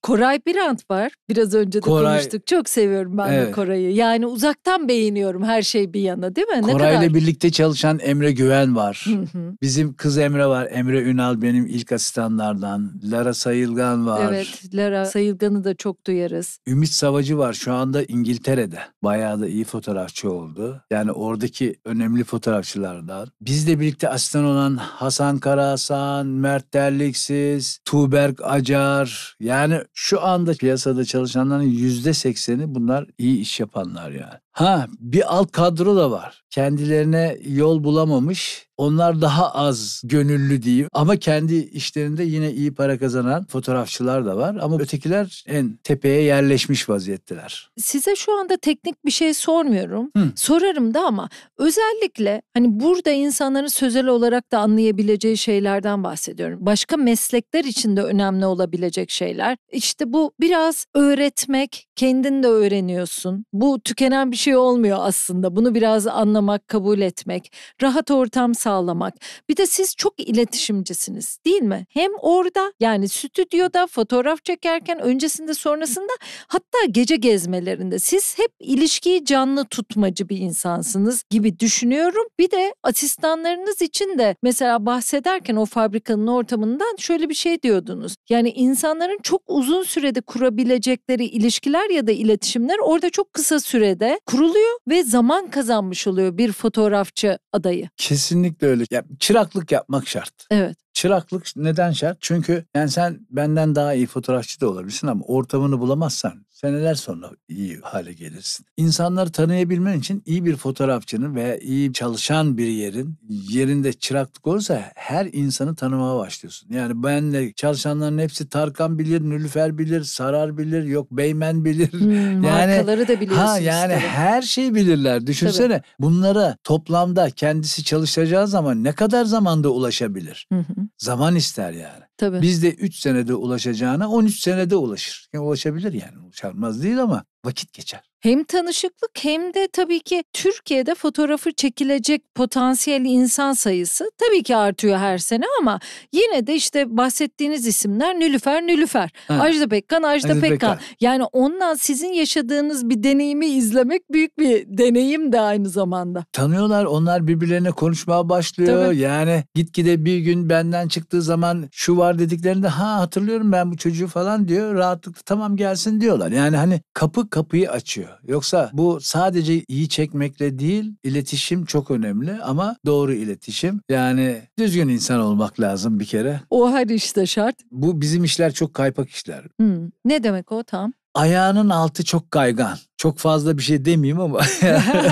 Koray Birant var. Biraz önce de Koray... konuştuk. Çok seviyorum ben evet. de Koray'ı. Yani uzaktan beğeniyorum her şey bir yana değil mi? Koray'la Koray kadar? ile birlikte çalışan Emre Güven var. Hı hı. Bizim kız Emre var. Emre Ünal benim ilk asistanlardan. Lara Sayılgan var. Evet, Lara Sayılgan'ı da çok duyarız. Ümit Savacı var. Şu anda İngiltere'de. Bayağı da iyi fotoğrafçı oldu. Yani oradaki önemli fotoğrafçılardan. Bizle birlikte asistan olan Hasan Karahasan, Mert Derliksiz, Tuğberk Acar. Yani şu anda piyasada çalışanların yüzde sekseni bunlar iyi iş yapanlar yani. Ha bir alt kadro da var. Kendilerine yol bulamamış. Onlar daha az gönüllü diyeyim. Ama kendi işlerinde yine iyi para kazanan fotoğrafçılar da var. Ama ötekiler en tepeye yerleşmiş vaziyettiler. Size şu anda teknik bir şey sormuyorum. Hı. Sorarım da ama özellikle hani burada insanların sözel olarak da anlayabileceği şeylerden bahsediyorum. Başka meslekler için de önemli olabilecek şeyler. İşte bu biraz öğretmek, kendin de öğreniyorsun. Bu tükenen bir şey olmuyor aslında. Bunu biraz anlamak, kabul etmek, rahat ortam sağlamak. Bir de siz çok iletişimcisiniz değil mi? Hem orada yani stüdyoda fotoğraf çekerken öncesinde sonrasında hatta gece gezmelerinde siz hep ilişkiyi canlı tutmacı bir insansınız gibi düşünüyorum. Bir de asistanlarınız için de mesela bahsederken o fabrikanın ortamından şöyle bir şey diyordunuz. Yani insanların çok uzun sürede kurabilecekleri ilişkiler ya da iletişimler orada çok kısa sürede kuruluyor ve zaman kazanmış oluyor bir fotoğrafçı adayı. Kesinlikle öyle. Ya, çıraklık yapmak şart. Evet. Çıraklık neden şart? Çünkü yani sen benden daha iyi fotoğrafçı da olabilirsin ama ortamını bulamazsan, seneler sonra iyi hale gelirsin. İnsanları tanıyabilmen için iyi bir fotoğrafçının veya iyi çalışan bir yerin yerinde çıraklık olursa her insanı tanımaya başlıyorsun. Yani benle çalışanların hepsi Tarkan bilir, Nülfer bilir, Sarar bilir, yok Beymen bilir. Hmm, yani markaları da biliyorsun. Ha yani tabii. her şeyi bilirler. Düşünsene tabii. bunlara toplamda kendisi çalışacağı zaman ne kadar zamanda ulaşabilir? Hı hı. Zaman ister yani. Tabii. Biz de 3 senede ulaşacağına 13 senede ulaşır. Yani ulaşabilir yani kurtarmaz değil ama vakit geçer. Hem tanışıklık hem de tabii ki Türkiye'de fotoğrafı çekilecek potansiyel insan sayısı tabii ki artıyor her sene ama yine de işte bahsettiğiniz isimler Nülüfer Nülüfer, evet. Ajda Pekkan Ajda, Ajda Pekkan. Pekkan. Yani ondan sizin yaşadığınız bir deneyimi izlemek büyük bir deneyim de aynı zamanda. Tanıyorlar onlar birbirlerine konuşmaya başlıyor. Tabii. Yani gitgide bir gün benden çıktığı zaman şu var dediklerinde ha hatırlıyorum ben bu çocuğu falan diyor. Rahatlıkla tamam gelsin diyorlar. Yani hani kapı kapıyı açıyor. Yoksa bu sadece iyi çekmekle değil, iletişim çok önemli ama doğru iletişim. Yani düzgün insan olmak lazım bir kere. O her işte şart. Bu bizim işler çok kaypak işler. Hmm. Ne demek o tam? Ayağının altı çok kaygan çok fazla bir şey demeyeyim ama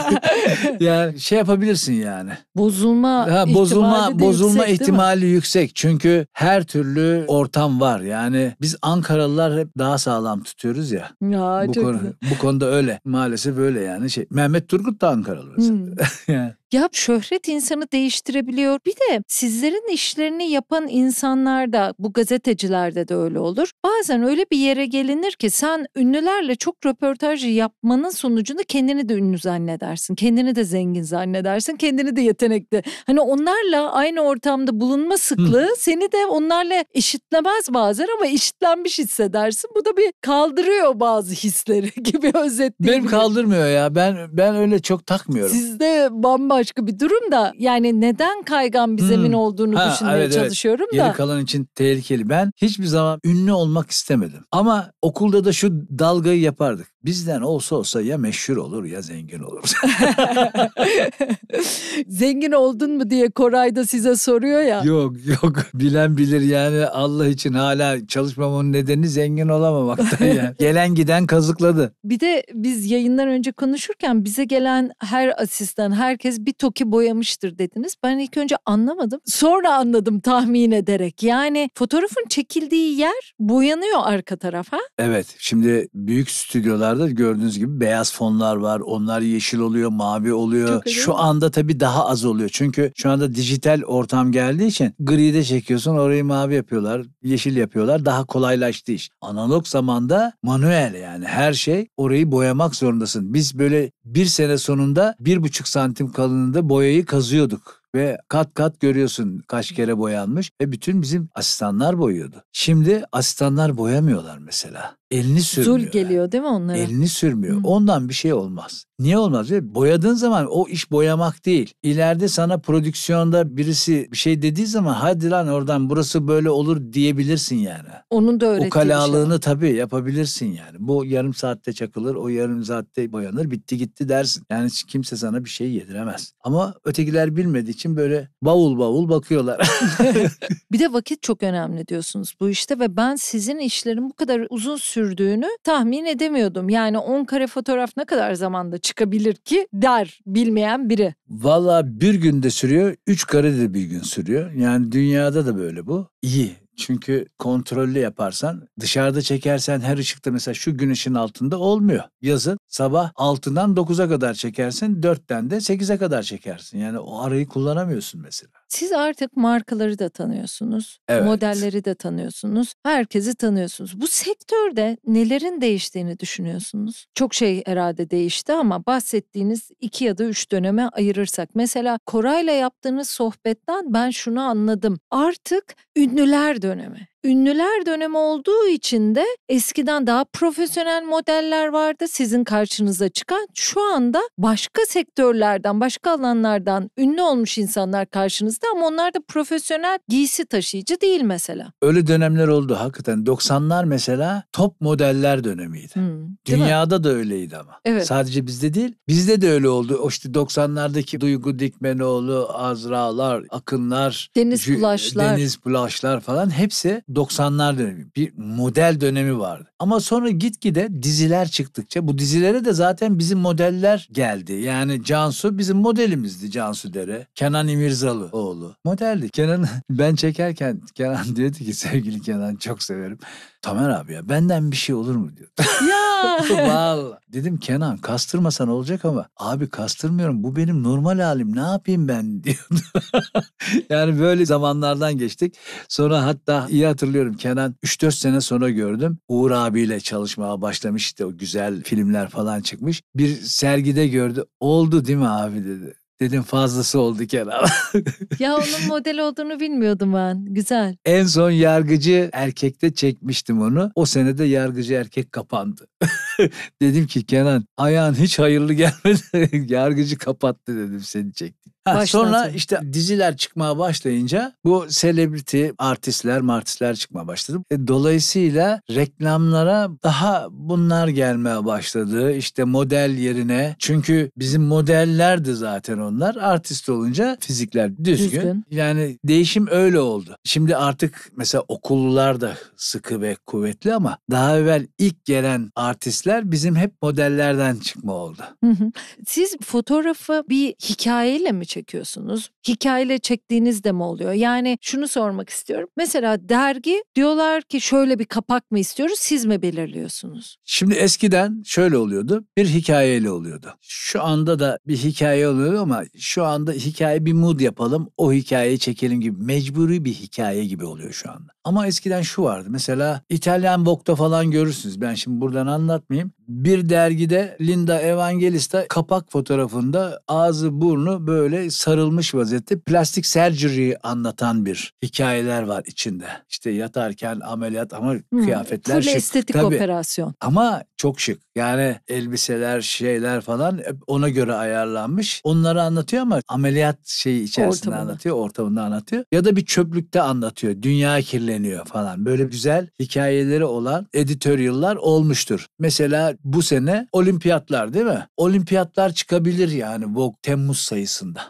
ya şey yapabilirsin yani. Bozulma ha, bozulma bozulma yüksek, ihtimali yüksek. Çünkü her türlü ortam var. Yani biz Ankaralılar hep daha sağlam tutuyoruz ya. Ya bu çok konu, güzel. bu konuda öyle. Maalesef öyle yani şey. Mehmet Turgut da Ankaralı mesela. Hmm. yani ya şöhret insanı değiştirebiliyor. Bir de sizlerin işlerini yapan insanlar da bu gazetecilerde de öyle olur. Bazen öyle bir yere gelinir ki sen ünlülerle çok röportaj yapmanın sonucunda kendini de ünlü zannedersin. Kendini de zengin zannedersin. Kendini de yetenekli. Hani onlarla aynı ortamda bulunma sıklığı Hı. seni de onlarla eşitlemez bazen ama eşitlenmiş hissedersin. Bu da bir kaldırıyor bazı hisleri gibi özetleyebilirim. Benim kaldırmıyor ya. Ben ben öyle çok takmıyorum. Sizde bamba bambaşka bir durum da yani neden kaygan bir zemin hmm. olduğunu ha, düşünmeye evet, çalışıyorum evet. da. Geri kalan için tehlikeli. Ben hiçbir zaman ünlü olmak istemedim. Ama okulda da şu dalgayı yapardık. Bizden olsa olsa ya meşhur olur ya zengin olur. zengin oldun mu diye Koray da size soruyor ya. Yok yok bilen bilir yani Allah için hala çalışmamın nedeni zengin olamamaktan yani. gelen giden kazıkladı. Bir de biz yayından önce konuşurken bize gelen her asistan herkes bir toki boyamıştır dediniz. Ben ilk önce anlamadım. Sonra anladım tahmin ederek. Yani fotoğrafın çekildiği yer boyanıyor arka tarafa. Evet şimdi büyük stüdyolar kitaplarda gördüğünüz gibi beyaz fonlar var. Onlar yeşil oluyor, mavi oluyor. Şu anda tabii daha az oluyor. Çünkü şu anda dijital ortam geldiği için gride çekiyorsun orayı mavi yapıyorlar, yeşil yapıyorlar. Daha kolaylaştı iş. Analog zamanda manuel yani her şey orayı boyamak zorundasın. Biz böyle bir sene sonunda bir buçuk santim kalınlığında boyayı kazıyorduk ve kat kat görüyorsun kaç kere boyanmış ve bütün bizim asistanlar boyuyordu. Şimdi asistanlar boyamıyorlar mesela. Elini sürmüyor. Zul geliyor değil mi onlara? Elini sürmüyor. Hı. Ondan bir şey olmaz. Niye olmaz? Boyadığın zaman o iş boyamak değil. İleride sana prodüksiyonda birisi bir şey dediği zaman hadi lan oradan burası böyle olur diyebilirsin yani. Onun da öğrettiği O kalalığını şey. tabii yapabilirsin yani. Bu yarım saatte çakılır, o yarım saatte boyanır, bitti gitti dersin. Yani kimse sana bir şey yediremez. Ama ötekiler bilmediği için böyle bavul bavul bakıyorlar. bir de vakit çok önemli diyorsunuz bu işte ve ben sizin işlerin bu kadar uzun sürdüğünü tahmin edemiyordum. Yani 10 kare fotoğraf ne kadar zamanda çıkıyor? çıkabilir ki der bilmeyen biri. Valla bir günde sürüyor, üç kare de bir gün sürüyor. Yani dünyada da böyle bu. İyi. Çünkü kontrollü yaparsan dışarıda çekersen her ışıkta mesela şu güneşin altında olmuyor. Yazın sabah 6'dan 9'a kadar çekersin 4'ten de 8'e kadar çekersin. Yani o arayı kullanamıyorsun mesela. Siz artık markaları da tanıyorsunuz, evet. modelleri de tanıyorsunuz, herkesi tanıyorsunuz. Bu sektörde nelerin değiştiğini düşünüyorsunuz? Çok şey herhalde değişti ama bahsettiğiniz iki ya da üç döneme ayırırsak. Mesela Koray'la yaptığınız sohbetten ben şunu anladım. Artık ünlüler dönemi ünlüler dönemi olduğu için de eskiden daha profesyonel modeller vardı sizin karşınıza çıkan. Şu anda başka sektörlerden, başka alanlardan ünlü olmuş insanlar karşınızda ama onlar da profesyonel giysi taşıyıcı değil mesela. Öyle dönemler oldu hakikaten. 90'lar mesela top modeller dönemiydi. Hmm, Dünyada mi? da öyleydi ama. Evet. Sadece bizde değil. Bizde de öyle oldu. O işte 90'lardaki Duygu Dikmenoğlu, Azra'lar, Akınlar, Deniz Bulaşlar, Deniz Bulaşlar falan hepsi 90'lar dönemi bir model dönemi vardı. Ama sonra gitgide diziler çıktıkça bu dizilere de zaten bizim modeller geldi. Yani Cansu bizim modelimizdi Cansu Dere. Kenan İmirzalı oğlu. Modeldi. Kenan ben çekerken Kenan diyordu ki sevgili Kenan çok severim. Tamer abi ya benden bir şey olur mu diyor. Ya Vallahi. Dedim Kenan kastırmasan olacak ama abi kastırmıyorum bu benim normal halim ne yapayım ben diyordu. yani böyle zamanlardan geçtik. Sonra hatta iyi hatırlıyorum Kenan 3-4 sene sonra gördüm. Uğur abiyle çalışmaya başlamıştı o güzel filmler falan çıkmış. Bir sergide gördü. Oldu değil mi abi dedi. Dedim fazlası oldu Kenan. ya onun model olduğunu bilmiyordum ben. Güzel. En son yargıcı erkekte çekmiştim onu. O sene de yargıcı erkek kapandı. dedim ki Kenan ayağın hiç hayırlı gelmedi. yargıcı kapattı dedim seni çektik. Ha, sonra işte diziler çıkmaya başlayınca bu selebriti artistler martistler çıkmaya başladı. E, dolayısıyla reklamlara daha bunlar gelmeye başladı. İşte model yerine çünkü bizim modellerdi zaten onlar. Artist olunca fizikler düzgün. düzgün. Yani değişim öyle oldu. Şimdi artık mesela okullular da sıkı ve kuvvetli ama daha evvel ilk gelen artistler bizim hep modellerden çıkma oldu. Siz fotoğrafı bir hikayeyle mi çekiyorsunuz? Hikayeyle çektiğiniz de mi oluyor? Yani şunu sormak istiyorum. Mesela dergi diyorlar ki şöyle bir kapak mı istiyoruz siz mi belirliyorsunuz? Şimdi eskiden şöyle oluyordu. Bir hikayeyle oluyordu. Şu anda da bir hikaye oluyor ama şu anda hikaye bir mood yapalım. O hikayeyi çekelim gibi. Mecburi bir hikaye gibi oluyor şu anda. Ama eskiden şu vardı. Mesela İtalyan Vogue'da falan görürsünüz. Ben şimdi buradan anlatmayayım. Bir dergide Linda Evangelista kapak fotoğrafında ağzı burnu böyle sarılmış vaziyette plastik surgery'i anlatan bir hikayeler var içinde. İşte yatarken ameliyat ama hmm, kıyafetler full şık. estetik Tabii. operasyon. Ama çok şık. Yani elbiseler, şeyler falan ona göre ayarlanmış. Onları anlatıyor ama ameliyat şeyi içerisinde Ortamını. anlatıyor, ortamında anlatıyor. Ya da bir çöplükte anlatıyor. Dünya kirleniyor falan. Böyle güzel hikayeleri olan editorial'lar olmuştur. Mesela bu sene olimpiyatlar değil mi? Olimpiyatlar çıkabilir yani Vogue Temmuz sayısında.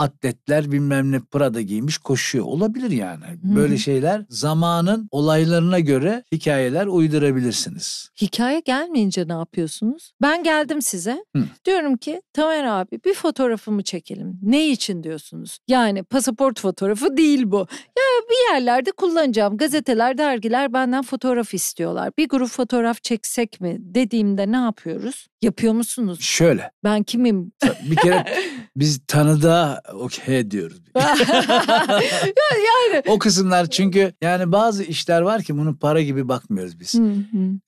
atletler bilmem ne Prada giymiş koşuyor. Olabilir yani. Hmm. Böyle şeyler zamanın olaylarına göre hikayeler uydurabilirsiniz. Hikaye gelmeyince ne yapıyorsunuz? Ben geldim size. Hmm. Diyorum ki Tamer abi bir fotoğrafımı çekelim. Ne için diyorsunuz? Yani pasaport fotoğrafı değil bu. Ya bir yerlerde kullanacağım. Gazeteler, dergiler benden fotoğraf istiyorlar. Bir grup fotoğraf çeksek mi dediğimde ne yapıyoruz? Yapıyor musunuz? Şöyle. Ben kimim? Bir kere biz tanıda okey diyoruz. yani. O kısımlar çünkü yani bazı işler var ki bunu para gibi bakmıyoruz biz.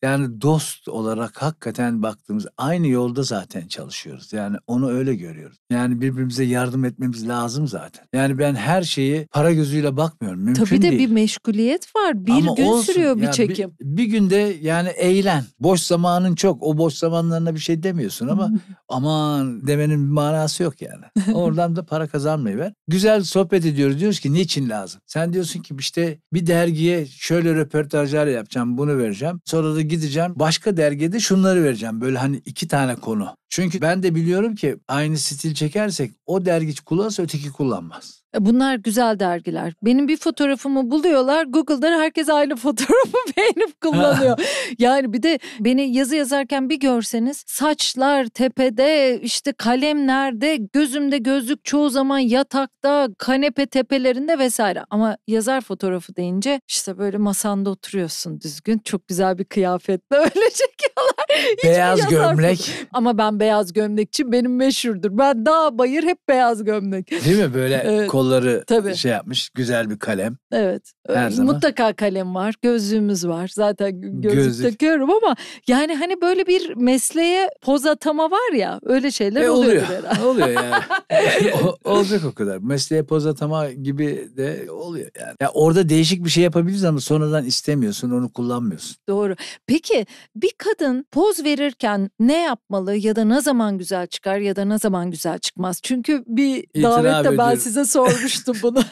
Yani dost olarak hakikaten baktığımız aynı yolda zaten çalışıyoruz. Yani onu öyle görüyoruz. Yani birbirimize yardım etmemiz lazım zaten. Yani ben her şeyi para gözüyle bakmıyorum mümkün Tabii de değil. bir meşguliyet var. Bir Ama gün olsun. sürüyor bir ya çekim. Bir, bir günde yani eğlen. Boş zamanın çok. O boş zamanlarına bir şey demiyorsun ama aman demenin bir manası yok yani. Oradan da para kazanmayı ver. Güzel sohbet ediyoruz. Diyoruz ki niçin lazım? Sen diyorsun ki işte bir dergiye şöyle röportajlar yapacağım, bunu vereceğim. Sonra da gideceğim başka dergide şunları vereceğim. Böyle hani iki tane konu. Çünkü ben de biliyorum ki aynı stil çekersek o dergi kullanırsa öteki kullanmaz. Bunlar güzel dergiler. Benim bir fotoğrafımı buluyorlar. Google'da herkes aynı fotoğrafı beğenip kullanıyor. yani bir de beni yazı yazarken bir görseniz saçlar tepede, işte kalem nerede, gözümde gözlük çoğu zaman yatakta, kanepe tepelerinde vesaire. Ama yazar fotoğrafı deyince işte böyle masanda oturuyorsun düzgün. Çok güzel bir kıyafetle öyle çekiyorlar. beyaz gömlek. Ama ben beyaz gömlekçi benim meşhurdur. Ben daha bayır hep beyaz gömlek. Değil mi böyle ee, Moğolları Tabii. şey yapmış. Güzel bir kalem. Evet. Her ee, zaman. Mutlaka kalem var. Gözlüğümüz var. Zaten gözlük, gözlük takıyorum ama yani hani böyle bir mesleğe poz atama var ya öyle şeyler e, oluyor. Oluyor. oluyor yani. o, olacak o kadar. Mesleğe poz atama gibi de oluyor yani. Ya orada değişik bir şey yapabiliriz ama sonradan istemiyorsun, onu kullanmıyorsun. Doğru. Peki bir kadın poz verirken ne yapmalı ya da ne zaman güzel çıkar ya da ne zaman güzel çıkmaz? Çünkü bir davette ben size sordum sormuştum bunu.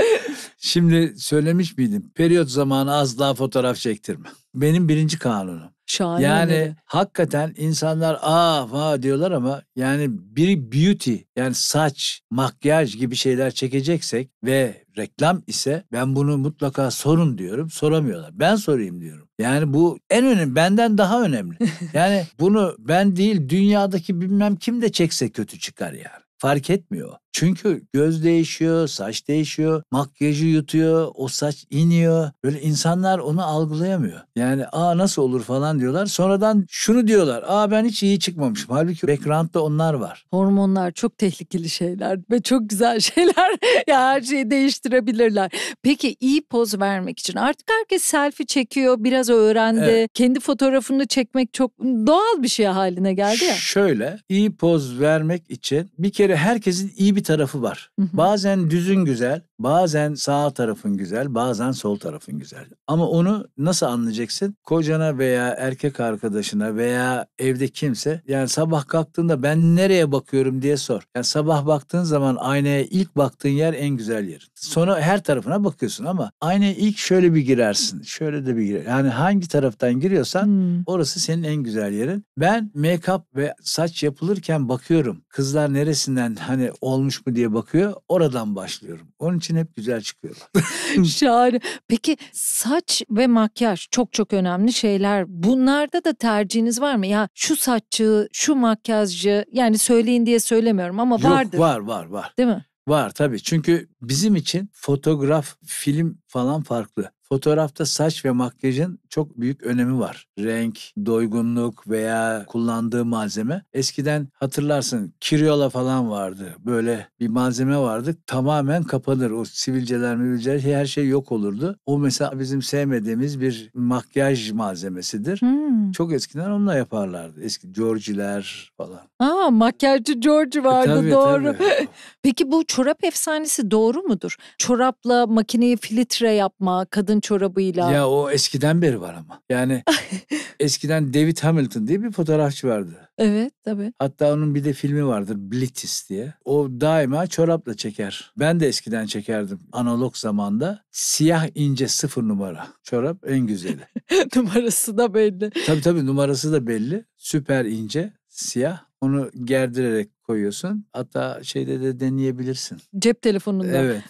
Şimdi söylemiş miydim? Periyot zamanı az daha fotoğraf çektirme. Benim birinci kanunum. Şahane. Yani öyle. hakikaten insanlar aa fa diyorlar ama yani bir beauty yani saç, makyaj gibi şeyler çekeceksek ve reklam ise ben bunu mutlaka sorun diyorum. Soramıyorlar. Ben sorayım diyorum. Yani bu en önemli benden daha önemli. Yani bunu ben değil dünyadaki bilmem kim de çekse kötü çıkar yani. Fark etmiyor. Çünkü göz değişiyor, saç değişiyor, makyajı yutuyor, o saç iniyor. Böyle insanlar onu algılayamıyor. Yani aa nasıl olur falan diyorlar. Sonradan şunu diyorlar. Aa ben hiç iyi çıkmamışım. Halbuki background'da onlar var. Hormonlar çok tehlikeli şeyler ve çok güzel şeyler. ya her şeyi değiştirebilirler. Peki iyi poz vermek için artık herkes selfie çekiyor. Biraz öğrendi. Evet. Kendi fotoğrafını çekmek çok doğal bir şey haline geldi ya. Şöyle iyi poz vermek için bir kere herkesin iyi bir tarafı var. Hı hı. Bazen düzün güzel, bazen sağ tarafın güzel, bazen sol tarafın güzel. Ama onu nasıl anlayacaksın? Kocana veya erkek arkadaşına veya evde kimse yani sabah kalktığında ben nereye bakıyorum diye sor. Yani sabah baktığın zaman aynaya ilk baktığın yer en güzel yer. Sonra her tarafına bakıyorsun ama aynaya ilk şöyle bir girersin. Şöyle de bir girer. Yani hangi taraftan giriyorsan hmm. orası senin en güzel yerin. Ben make-up ve saç yapılırken bakıyorum. Kızlar neresinden hani olmuş olmuş mu diye bakıyor. Oradan başlıyorum. Onun için hep güzel çıkıyor. Şahane. Peki saç ve makyaj çok çok önemli şeyler. Bunlarda da tercihiniz var mı? Ya şu saççı, şu makyajcı yani söyleyin diye söylemiyorum ama Yok, vardır. Var var var. Değil mi? Var tabii. Çünkü bizim için fotoğraf, film falan farklı. Fotoğrafta saç ve makyajın çok büyük önemi var. Renk, doygunluk veya kullandığı malzeme. Eskiden hatırlarsın kiriola falan vardı. Böyle bir malzeme vardı. Tamamen kapanır. O sivilceler, mivilceler her şey yok olurdu. O mesela bizim sevmediğimiz bir makyaj malzemesidir. Hmm. Çok eskiden onunla yaparlardı. Eski Georgiler falan. Aa makyajcı George e, vardı e, tabii, doğru. Tabii. Peki bu çorap efsanesi doğru mudur? Çorapla makineyi filtre yapma, kadın çorabıyla. Ya o eskiden beri var ama. Yani eskiden David Hamilton diye bir fotoğrafçı vardı. Evet tabii. Hatta onun bir de filmi vardır Blitis diye. O daima çorapla çeker. Ben de eskiden çekerdim analog zamanda. Siyah ince sıfır numara çorap en güzeli. numarası da belli. Tabii tabii numarası da belli. Süper ince siyah. Onu gerdirerek koyuyorsun. Hatta şeyde de deneyebilirsin. Cep telefonunda. Evet.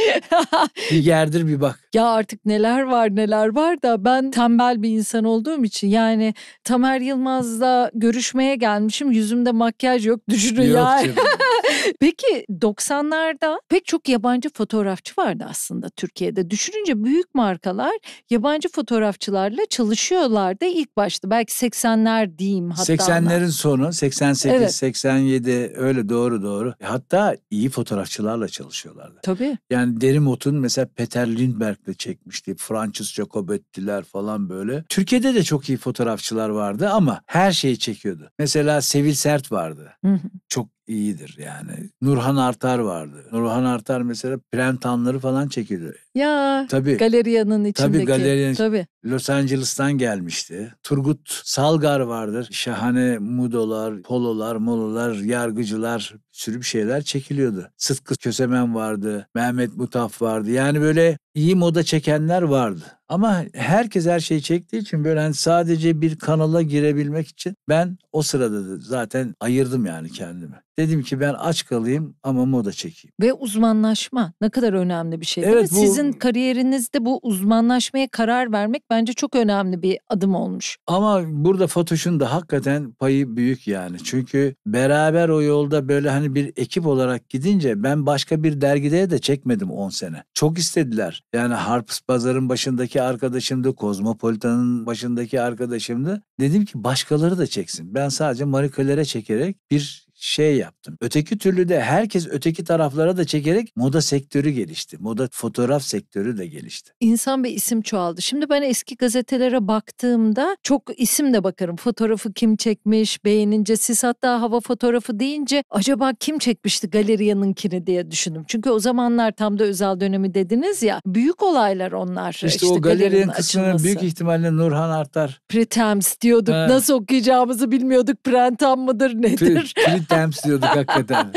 bir gerdir bir bak. Ya artık neler var neler var da ben tembel bir insan olduğum için yani Tamer Yılmaz'la görüşmeye gelmişim. Yüzümde makyaj yok düşünün yok ya. Peki 90'larda pek çok yabancı fotoğrafçı vardı aslında Türkiye'de. Düşününce büyük markalar yabancı fotoğrafçılarla çalışıyorlardı ilk başta. Belki 80'ler diyeyim hatta. 80'lerin sonu 88, evet. 87 de öyle doğru doğru. E, hatta iyi fotoğrafçılarla çalışıyorlardı. Tabii. Yani Derim Ot'un mesela Peter Lindbergh'le çekmişti. Francis Jacobetti'ler falan böyle. Türkiye'de de çok iyi fotoğrafçılar vardı ama her şeyi çekiyordu. Mesela Sevil Sert vardı. Hı hı. Çok iyidir yani. Nurhan Artar vardı. Nurhan Artar mesela prentanları falan çekildi. Ya tabii, galeriyanın içindeki. Tabii galeriyanın tabii. Los Angeles'tan gelmişti. Turgut Salgar vardır. Şahane mudolar, pololar, mololar, yargıcılar sürü bir şeyler çekiliyordu. Sıtkı Kösemen vardı, Mehmet Mutaf vardı. Yani böyle iyi moda çekenler vardı. Ama herkes her şeyi çektiği için böyle hani sadece bir kanala girebilmek için ben o sırada da zaten ayırdım yani kendimi. Dedim ki ben aç kalayım ama moda çekeyim. Ve uzmanlaşma ne kadar önemli bir şey. Evet, bu... Sizin kariyerinizde bu uzmanlaşmaya karar vermek bence çok önemli bir adım olmuş. Ama burada Fatoş'un da hakikaten payı büyük yani. Çünkü beraber o yolda böyle hani yani bir ekip olarak gidince ben başka bir dergide de çekmedim 10 sene. Çok istediler. Yani Harpus Pazar'ın başındaki arkadaşımdı, Kozmopolitan'ın başındaki arkadaşımdı. Dedim ki başkaları da çeksin. Ben sadece Marie çekerek bir şey yaptım. Öteki türlü de herkes öteki taraflara da çekerek moda sektörü gelişti. Moda fotoğraf sektörü de gelişti. İnsan bir isim çoğaldı. Şimdi ben eski gazetelere baktığımda çok isim de bakarım. Fotoğrafı kim çekmiş, beğenince siz hatta hava fotoğrafı deyince acaba kim çekmişti galeriyanınkini diye düşündüm. Çünkü o zamanlar tam da özel dönemi dediniz ya. Büyük olaylar onlar. İşte, işte o galerinin kısmını büyük ihtimalle Nurhan Artar. Pretems diyorduk. Ha. Nasıl okuyacağımızı bilmiyorduk. Prentem mıdır nedir? Pre, stamps diyorduk hakikaten.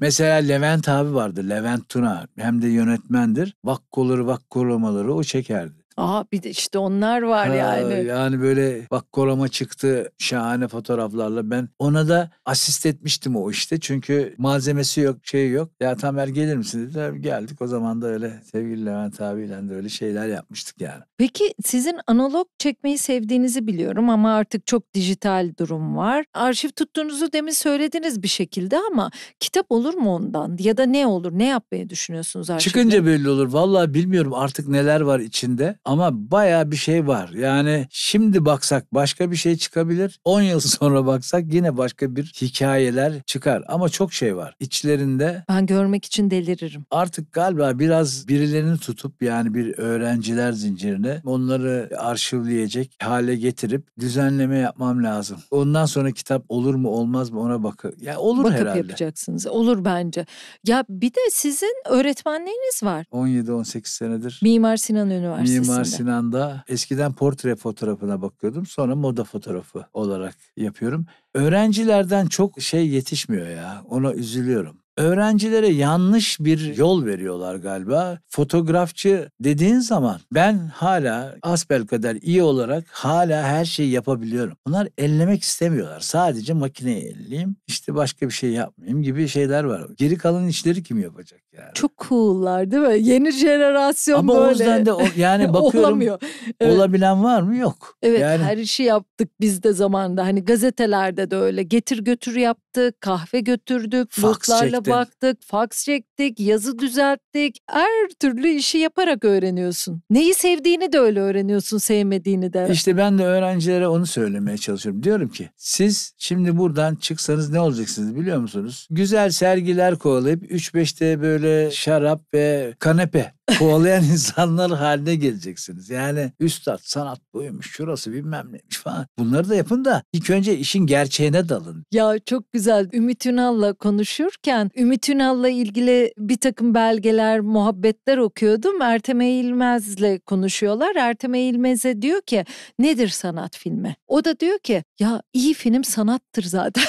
Mesela Levent abi vardı. Levent Tuna. Hem de yönetmendir. Vakkoları vakkolamaları o çekerdi. Aa bir de işte onlar var ha, yani. Yani böyle bak kolama çıktı şahane fotoğraflarla. Ben ona da asist etmiştim o işte. Çünkü malzemesi yok, şey yok. Ya Tamer gelir misin dediler. Geldik o zaman da öyle sevgili Levent abiyle de öyle şeyler yapmıştık yani. Peki sizin analog çekmeyi sevdiğinizi biliyorum ama artık çok dijital durum var. Arşiv tuttuğunuzu demin söylediniz bir şekilde ama kitap olur mu ondan? Ya da ne olur? Ne yapmayı düşünüyorsunuz arşivde? Çıkınca belli olur. Vallahi bilmiyorum artık neler var içinde ama baya bir şey var. Yani şimdi baksak başka bir şey çıkabilir. 10 yıl sonra baksak yine başka bir hikayeler çıkar. Ama çok şey var içlerinde. Ben görmek için deliririm. Artık galiba biraz birilerini tutup yani bir öğrenciler zincirini onları arşivleyecek hale getirip düzenleme yapmam lazım. Ondan sonra kitap olur mu olmaz mı ona bakı. Ya olur Bakıp herhalde. yapacaksınız. Olur bence. Ya bir de sizin öğretmenleriniz var. 17-18 senedir. Mimar Sinan Üniversitesi. Mimar Mimar Sinan'da eskiden portre fotoğrafına bakıyordum. Sonra moda fotoğrafı olarak yapıyorum. Öğrencilerden çok şey yetişmiyor ya. Ona üzülüyorum. Öğrencilere yanlış bir yol veriyorlar galiba. Fotoğrafçı dediğin zaman ben hala asbel kadar iyi olarak hala her şeyi yapabiliyorum. Bunlar ellemek istemiyorlar. Sadece makineyi elleyeyim işte başka bir şey yapmayayım gibi şeyler var. Geri kalan işleri kim yapacak yani? Çok cool'lar değil mi? Yeni jenerasyon Ama böyle. Ama o yüzden de yani bakıyorum Olamıyor. Evet. olabilen var mı? Yok. Evet yani... her işi yaptık biz de zamanda. Hani gazetelerde de öyle getir götür yaptık, kahve götürdük, Faks baktık, faks çektik, yazı düzelttik. Her türlü işi yaparak öğreniyorsun. Neyi sevdiğini de öyle öğreniyorsun, sevmediğini de. İşte ben de öğrencilere onu söylemeye çalışıyorum. Diyorum ki siz şimdi buradan çıksanız ne olacaksınız biliyor musunuz? Güzel sergiler kovalayıp 3-5'te böyle şarap ve kanepe kovalayan insanlar haline geleceksiniz. Yani üstad sanat buymuş şurası bilmem neymiş falan. Bunları da yapın da ilk önce işin gerçeğine dalın. Ya çok güzel. Ümit Ünal'la konuşurken Ümit Ünal'la ilgili bir takım belgeler, muhabbetler okuyordum. Ertem Eğilmez'le konuşuyorlar. Ertem Eğilmez'e diyor ki nedir sanat filmi? O da diyor ki ya iyi film sanattır zaten.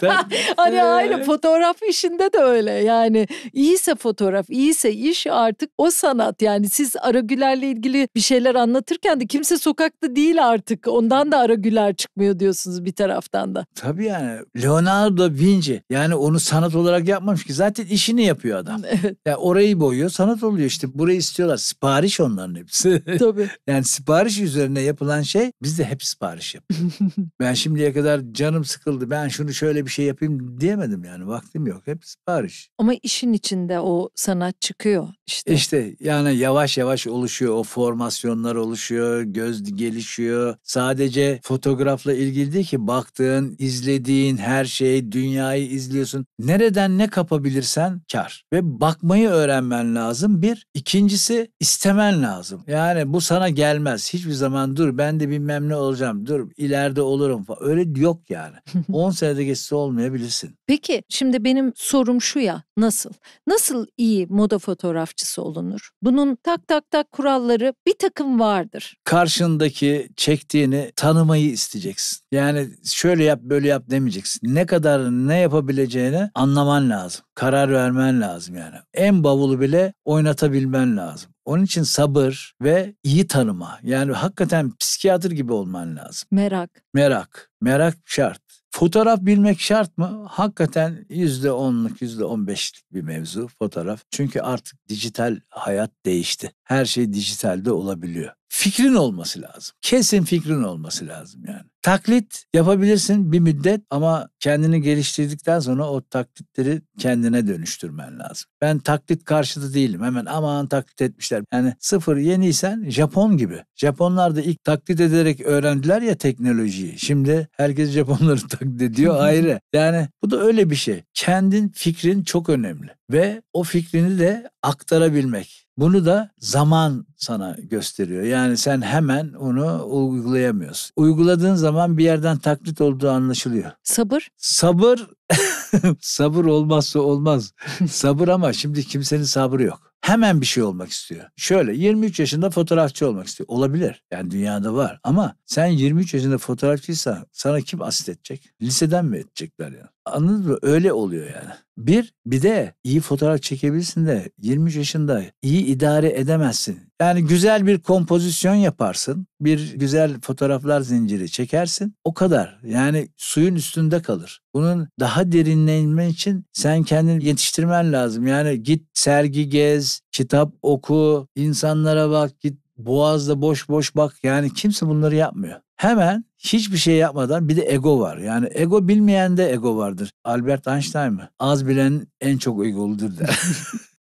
hani aynı fotoğraf işinde de öyle. Yani iyiyse fotoğraf, iyiyse iş artık o sanat yani siz Aragüler'le ilgili bir şeyler anlatırken de kimse sokakta değil artık. Ondan da Aragüler çıkmıyor diyorsunuz bir taraftan da. Tabii yani Leonardo da Vinci yani onu sanat olarak yapmamış ki zaten işini yapıyor adam. Evet. Yani orayı boyuyor sanat oluyor işte burayı istiyorlar. Sipariş onların hepsi. Tabii. yani sipariş üzerine yapılan şey bizde hep sipariş yapıyor. ben şimdiye kadar canım sıkıldı ben şunu şöyle bir şey yapayım diyemedim yani vaktim yok hep sipariş. Ama işin içinde o sanat çıkıyor işte. E işte yani yavaş yavaş oluşuyor o formasyonlar oluşuyor, göz gelişiyor. Sadece fotoğrafla ilgili değil ki baktığın, izlediğin her şey, dünyayı izliyorsun. Nereden ne kapabilirsen kar. Ve bakmayı öğrenmen lazım bir. ikincisi istemen lazım. Yani bu sana gelmez. Hiçbir zaman dur ben de bilmem ne olacağım. Dur ileride olurum falan. Öyle yok yani. 10 senede geçse olmayabilirsin. Peki şimdi benim sorum şu ya Nasıl? Nasıl iyi moda fotoğrafçısı olunur? Bunun tak tak tak kuralları bir takım vardır. Karşındaki çektiğini tanımayı isteyeceksin. Yani şöyle yap böyle yap demeyeceksin. Ne kadar ne yapabileceğini anlaman lazım. Karar vermen lazım yani. En bavulu bile oynatabilmen lazım. Onun için sabır ve iyi tanıma. Yani hakikaten psikiyatr gibi olman lazım. Merak. Merak. Merak şart. Fotoğraf bilmek şart mı? Hakikaten yüzde onluk, yüzde on beşlik bir mevzu fotoğraf. Çünkü artık dijital hayat değişti her şey dijitalde olabiliyor. Fikrin olması lazım. Kesin fikrin olması lazım yani. Taklit yapabilirsin bir müddet ama kendini geliştirdikten sonra o taklitleri kendine dönüştürmen lazım. Ben taklit karşıtı değilim. Hemen aman taklit etmişler. Yani sıfır yeniysen Japon gibi. Japonlar da ilk taklit ederek öğrendiler ya teknolojiyi. Şimdi herkes Japonları taklit ediyor ayrı. Yani bu da öyle bir şey. Kendin fikrin çok önemli ve o fikrini de aktarabilmek. Bunu da zaman sana gösteriyor. Yani sen hemen onu uygulayamıyorsun. Uyguladığın zaman bir yerden taklit olduğu anlaşılıyor. Sabır? Sabır sabır olmazsa olmaz. sabır ama şimdi kimsenin sabrı yok. Hemen bir şey olmak istiyor. Şöyle 23 yaşında fotoğrafçı olmak istiyor. Olabilir. Yani dünyada var. Ama sen 23 yaşında fotoğrafçıysan sana kim asit edecek? Liseden mi edecekler yani? Anladın mı? Öyle oluyor yani. Bir, bir de iyi fotoğraf çekebilsin de 23 yaşında iyi idare edemezsin. Yani güzel bir kompozisyon yaparsın. Bir güzel fotoğraflar zinciri çekersin. O kadar. Yani suyun üstünde kalır. Bunun daha derinlenme için sen kendini yetiştirmen lazım. Yani git sergi gez, kitap oku, insanlara bak, git boğazda boş boş bak. Yani kimse bunları yapmıyor hemen hiçbir şey yapmadan bir de ego var. Yani ego bilmeyen de ego vardır. Albert Einstein mı? Az bilen en çok egoludur der.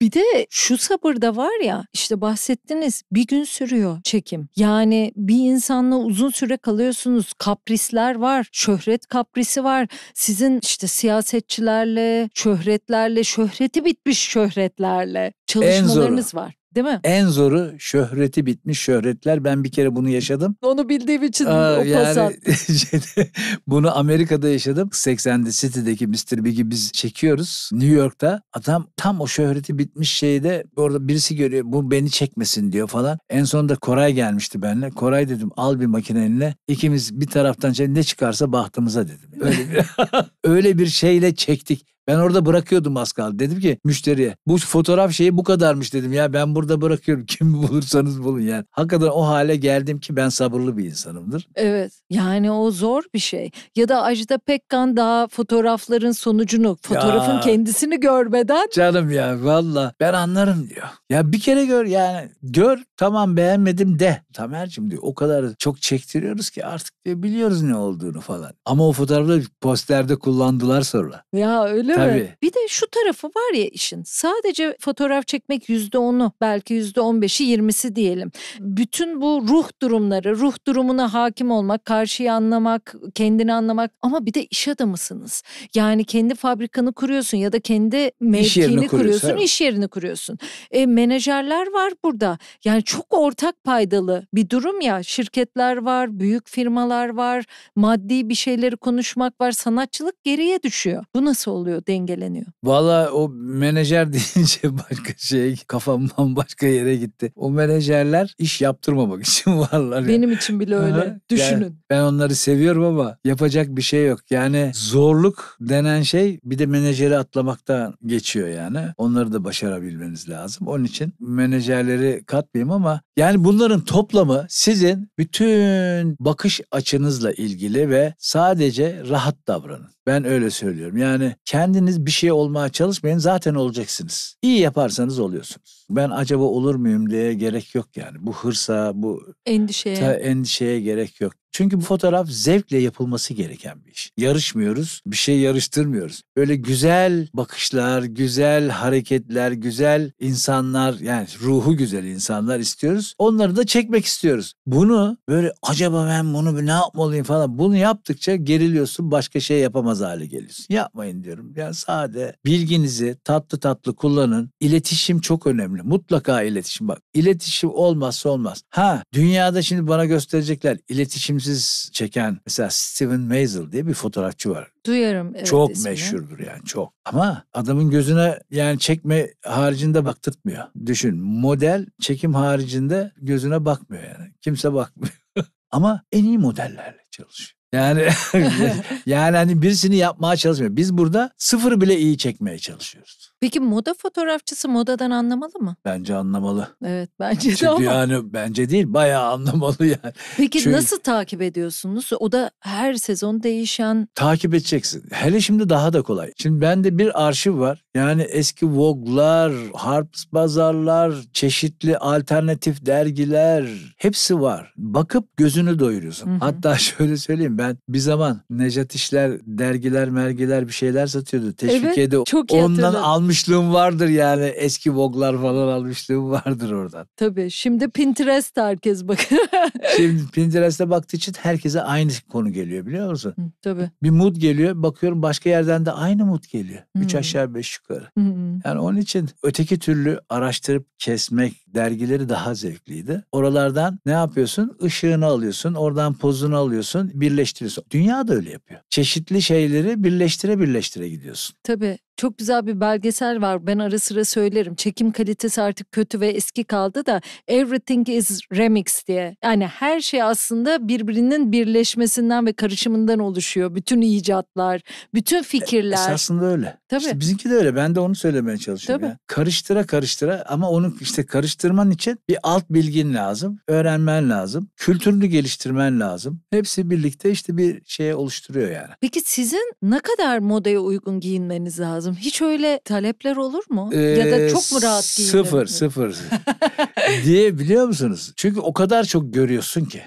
Bir de şu sabır da var ya işte bahsettiniz bir gün sürüyor çekim. Yani bir insanla uzun süre kalıyorsunuz. Kaprisler var. Şöhret kaprisi var. Sizin işte siyasetçilerle, şöhretlerle, şöhreti bitmiş şöhretlerle çalışmalarınız var. Değil mi? En zoru şöhreti bitmiş şöhretler. Ben bir kere bunu yaşadım. Onu bildiğim için Aa, o yani, bunu Amerika'da yaşadım. 80'de City'deki Mr. Big'i biz çekiyoruz. New York'ta adam tam o şöhreti bitmiş şeyde orada birisi görüyor bu beni çekmesin diyor falan. En sonunda Koray gelmişti benimle. Koray dedim al bir makineninle. İkimiz bir taraftan şey ne çıkarsa bahtımıza dedim. Öyle bir, öyle bir şeyle çektik. Ben orada bırakıyordum az Dedim ki müşteriye bu fotoğraf şeyi bu kadarmış dedim ya ben burada bırakıyorum. Kim bulursanız bulun yani. Hakikaten o hale geldim ki ben sabırlı bir insanımdır. Evet yani o zor bir şey. Ya da Ajda Pekkan daha fotoğrafların sonucunu, fotoğrafın ya, kendisini görmeden. Canım ya valla ben anlarım diyor. Ya bir kere gör yani gör tamam beğenmedim de. Tamer'cim diyor o kadar çok çektiriyoruz ki artık diyor, biliyoruz ne olduğunu falan. Ama o fotoğrafları posterde kullandılar sonra. Ya öyle Tabii. Bir de şu tarafı var ya işin sadece fotoğraf çekmek yüzde onu belki yüzde on beşi yirmisi diyelim. Bütün bu ruh durumları ruh durumuna hakim olmak karşıyı anlamak kendini anlamak ama bir de iş adamısınız. Yani kendi fabrikanı kuruyorsun ya da kendi mevkiini kuruyorsun iş yerini kuruyorsun. E, menajerler var burada yani çok ortak paydalı bir durum ya şirketler var büyük firmalar var maddi bir şeyleri konuşmak var sanatçılık geriye düşüyor. Bu nasıl oluyor? dengeleniyor? Valla o menajer deyince başka şey kafamdan başka yere gitti. O menajerler iş yaptırmamak için varlar. Yani. Benim için bile öyle. Düşünün. Yani ben onları seviyorum ama yapacak bir şey yok. Yani zorluk denen şey bir de menajeri atlamaktan geçiyor yani. Onları da başarabilmeniz lazım. Onun için menajerleri katmayayım ama yani bunların toplamı sizin bütün bakış açınızla ilgili ve sadece rahat davranın. Ben öyle söylüyorum. Yani kendi kendiniz bir şey olmaya çalışmayın zaten olacaksınız. İyi yaparsanız oluyorsunuz ben acaba olur muyum diye gerek yok yani. Bu hırsa, bu endişeye, ta, endişeye gerek yok. Çünkü bu fotoğraf zevkle yapılması gereken bir iş. Yarışmıyoruz, bir şey yarıştırmıyoruz. Böyle güzel bakışlar, güzel hareketler, güzel insanlar yani ruhu güzel insanlar istiyoruz. Onları da çekmek istiyoruz. Bunu böyle acaba ben bunu ne yapmalıyım falan bunu yaptıkça geriliyorsun başka şey yapamaz hale geliyorsun. Yapmayın diyorum. Yani sade bilginizi tatlı tatlı kullanın. İletişim çok önemli önemli. Mutlaka iletişim bak. iletişim olmazsa olmaz. Ha dünyada şimdi bana gösterecekler iletişimsiz çeken mesela Steven Meisel diye bir fotoğrafçı var. Duyarım. Evet, çok ismini. meşhurdur yani çok. Ama adamın gözüne yani çekme haricinde baktırtmıyor. Düşün model çekim haricinde gözüne bakmıyor yani. Kimse bakmıyor. Ama en iyi modellerle çalışıyor. Yani yani hani birisini yapmaya çalışmıyor. Biz burada sıfır bile iyi çekmeye çalışıyoruz. Peki moda fotoğrafçısı modadan anlamalı mı? Bence anlamalı. Evet bence Çünkü de ama. yani bence değil bayağı anlamalı yani. Peki Çünkü... nasıl takip ediyorsunuz? O da her sezon değişen. Takip edeceksin. Hele şimdi daha da kolay. Şimdi bende bir arşiv var. Yani eski Vogue'lar, Harps Bazarlar, çeşitli alternatif dergiler hepsi var. Bakıp gözünü doyuruyorsun. Hı hı. Hatta şöyle söyleyeyim ben bir zaman Necat İşler dergiler mergiler bir şeyler satıyordu. Teşvikiye'de evet, çok iyi ondan almış almışlığım vardır yani. Eski vloglar falan almışlığım vardır oradan. Tabii. Şimdi Pinterest herkes bak. Şimdi Pinterest'e baktığı için herkese aynı konu geliyor biliyor musun? Hı, tabii. Bir mood geliyor. Bakıyorum başka yerden de aynı mood geliyor. Hı. Üç aşağı beş yukarı. Hı hı. Yani onun için öteki türlü araştırıp kesmek dergileri daha zevkliydi. Oralardan ne yapıyorsun? Işığını alıyorsun. Oradan pozunu alıyorsun. Birleştiriyorsun. Dünya da öyle yapıyor. Çeşitli şeyleri birleştire birleştire gidiyorsun. Tabii. Çok güzel bir belgesel eser var. Ben ara sıra söylerim. Çekim kalitesi artık kötü ve eski kaldı da Everything is Remix diye. Yani her şey aslında birbirinin birleşmesinden ve karışımından oluşuyor. Bütün icatlar, bütün e, fikirler. Esasında öyle. Tabii. İşte bizimki de öyle. Ben de onu söylemeye çalışıyorum. Tabii. Ya. Karıştıra karıştıra ama onun işte karıştırman için bir alt bilgin lazım. Öğrenmen lazım. Kültürünü geliştirmen lazım. Hepsi birlikte işte bir şeye oluşturuyor yani. Peki sizin ne kadar modaya uygun giyinmeniz lazım? Hiç öyle talep talepler olur mu? Ee, ya da ee, çok mu rahat giyinir? Sıfır, mi? sıfır. diye biliyor musunuz? Çünkü o kadar çok görüyorsun ki.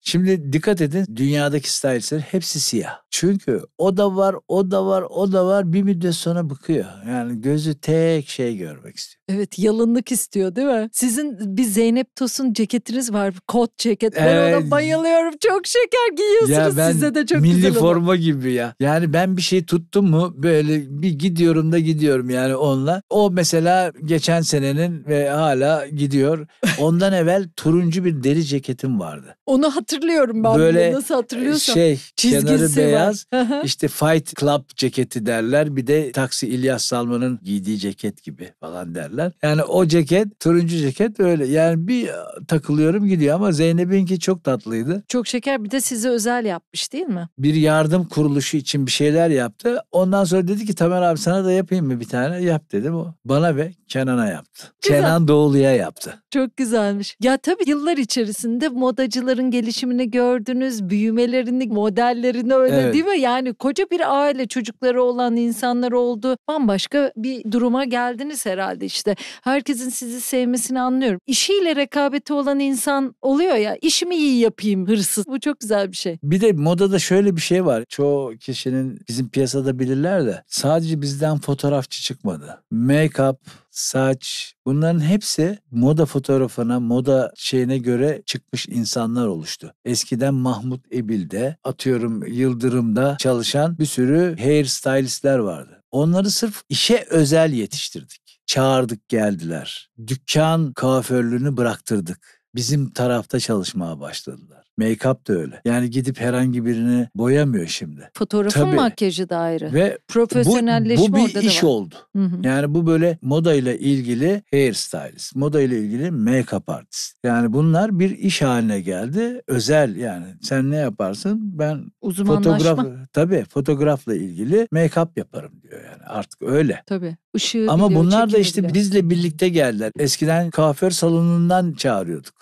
Şimdi dikkat edin dünyadaki stylistler hepsi siyah. Çünkü o da var, o da var, o da var. Bir müddet sonra bıkıyor. Yani gözü tek şey görmek istiyor. Evet yalınlık istiyor değil mi? Sizin bir Zeynep Tosun ceketiniz var. Kot ceket. Ben ee, ona bayılıyorum. Çok şeker giyiyorsunuz. Ya ben Size de çok milli güzel forma gibi ya. Yani ben bir şey tuttum mu böyle bir gidiyorum da gidiyorum yani onunla. O mesela geçen senenin ve hala gidiyor. Ondan evvel turuncu bir deri ceketim vardı. Onu hatırlıyorum ben. Böyle nasıl hatırlıyorsam. Şey Çizgisi kenarı beyaz. İşte Fight Club ceketi derler. Bir de Taksi İlyas Salman'ın giydiği ceket gibi falan derler muhtemelen. Yani o ceket, turuncu ceket öyle. Yani bir takılıyorum gidiyor ama Zeynep'inki çok tatlıydı. Çok şeker bir de size özel yapmış değil mi? Bir yardım kuruluşu için bir şeyler yaptı. Ondan sonra dedi ki Tamer abi sana da yapayım mı bir tane? Yap dedim o. Bana ve Kenan'a yaptı. Güzel. Kenan Doğulu'ya yaptı. Çok güzelmiş. Ya tabii yıllar içerisinde modacıların gelişimini gördünüz, büyümelerini, modellerini öyle evet. değil mi? Yani koca bir aile çocukları olan insanlar oldu. Bambaşka bir duruma geldiniz herhalde işte. Herkesin sizi sevmesini anlıyorum. İşiyle rekabeti olan insan oluyor ya. İşimi iyi yapayım hırsız. Bu çok güzel bir şey. Bir de modada şöyle bir şey var. Çoğu kişinin bizim piyasada bilirler de sadece bizden fotoğrafçı çıkmadı. Make-up, saç bunların hepsi moda fotoğrafına, moda şeyine göre çıkmış insanlar oluştu. Eskiden Mahmut Ebil'de atıyorum Yıldırım'da çalışan bir sürü hair stylistler vardı. Onları sırf işe özel yetiştirdik. Çağırdık geldiler. Dükkan kuaförlüğünü bıraktırdık bizim tarafta çalışmaya başladılar. Make-up da öyle. Yani gidip herhangi birini boyamıyor şimdi. Fotoğrafın Tabii. makyajı da ayrı. Ve profesyonelleşme bu, bu bir iş var. oldu. Hı hı. Yani bu böyle moda ile ilgili hair stylist, moda ile ilgili make-up artist. Yani bunlar bir iş haline geldi. Özel yani sen ne yaparsın? Ben fotoğraf tabii fotoğrafla ilgili make-up yaparım diyor yani. Artık öyle. Tabii. Işığı Ama biliyor, bunlar da işte bile. bizle birlikte geldiler. Eskiden kuaför salonundan çağırıyorduk.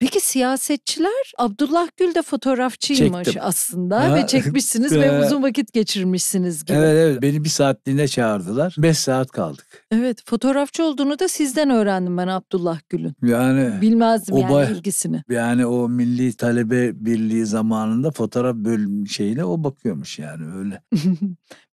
Peki siyasetçiler Abdullah Gül de fotoğrafçıymış Çektim. aslında ha, ve çekmişsiniz ve uzun vakit geçirmişsiniz gibi. Evet evet beni bir saatliğine çağırdılar. Beş saat kaldık. Evet fotoğrafçı olduğunu da sizden öğrendim ben Abdullah Gül'ün. Yani. Bilmezdim o yani ilgisini. Yani o Milli Talebe Birliği zamanında fotoğraf bölüm şeyine o bakıyormuş yani öyle.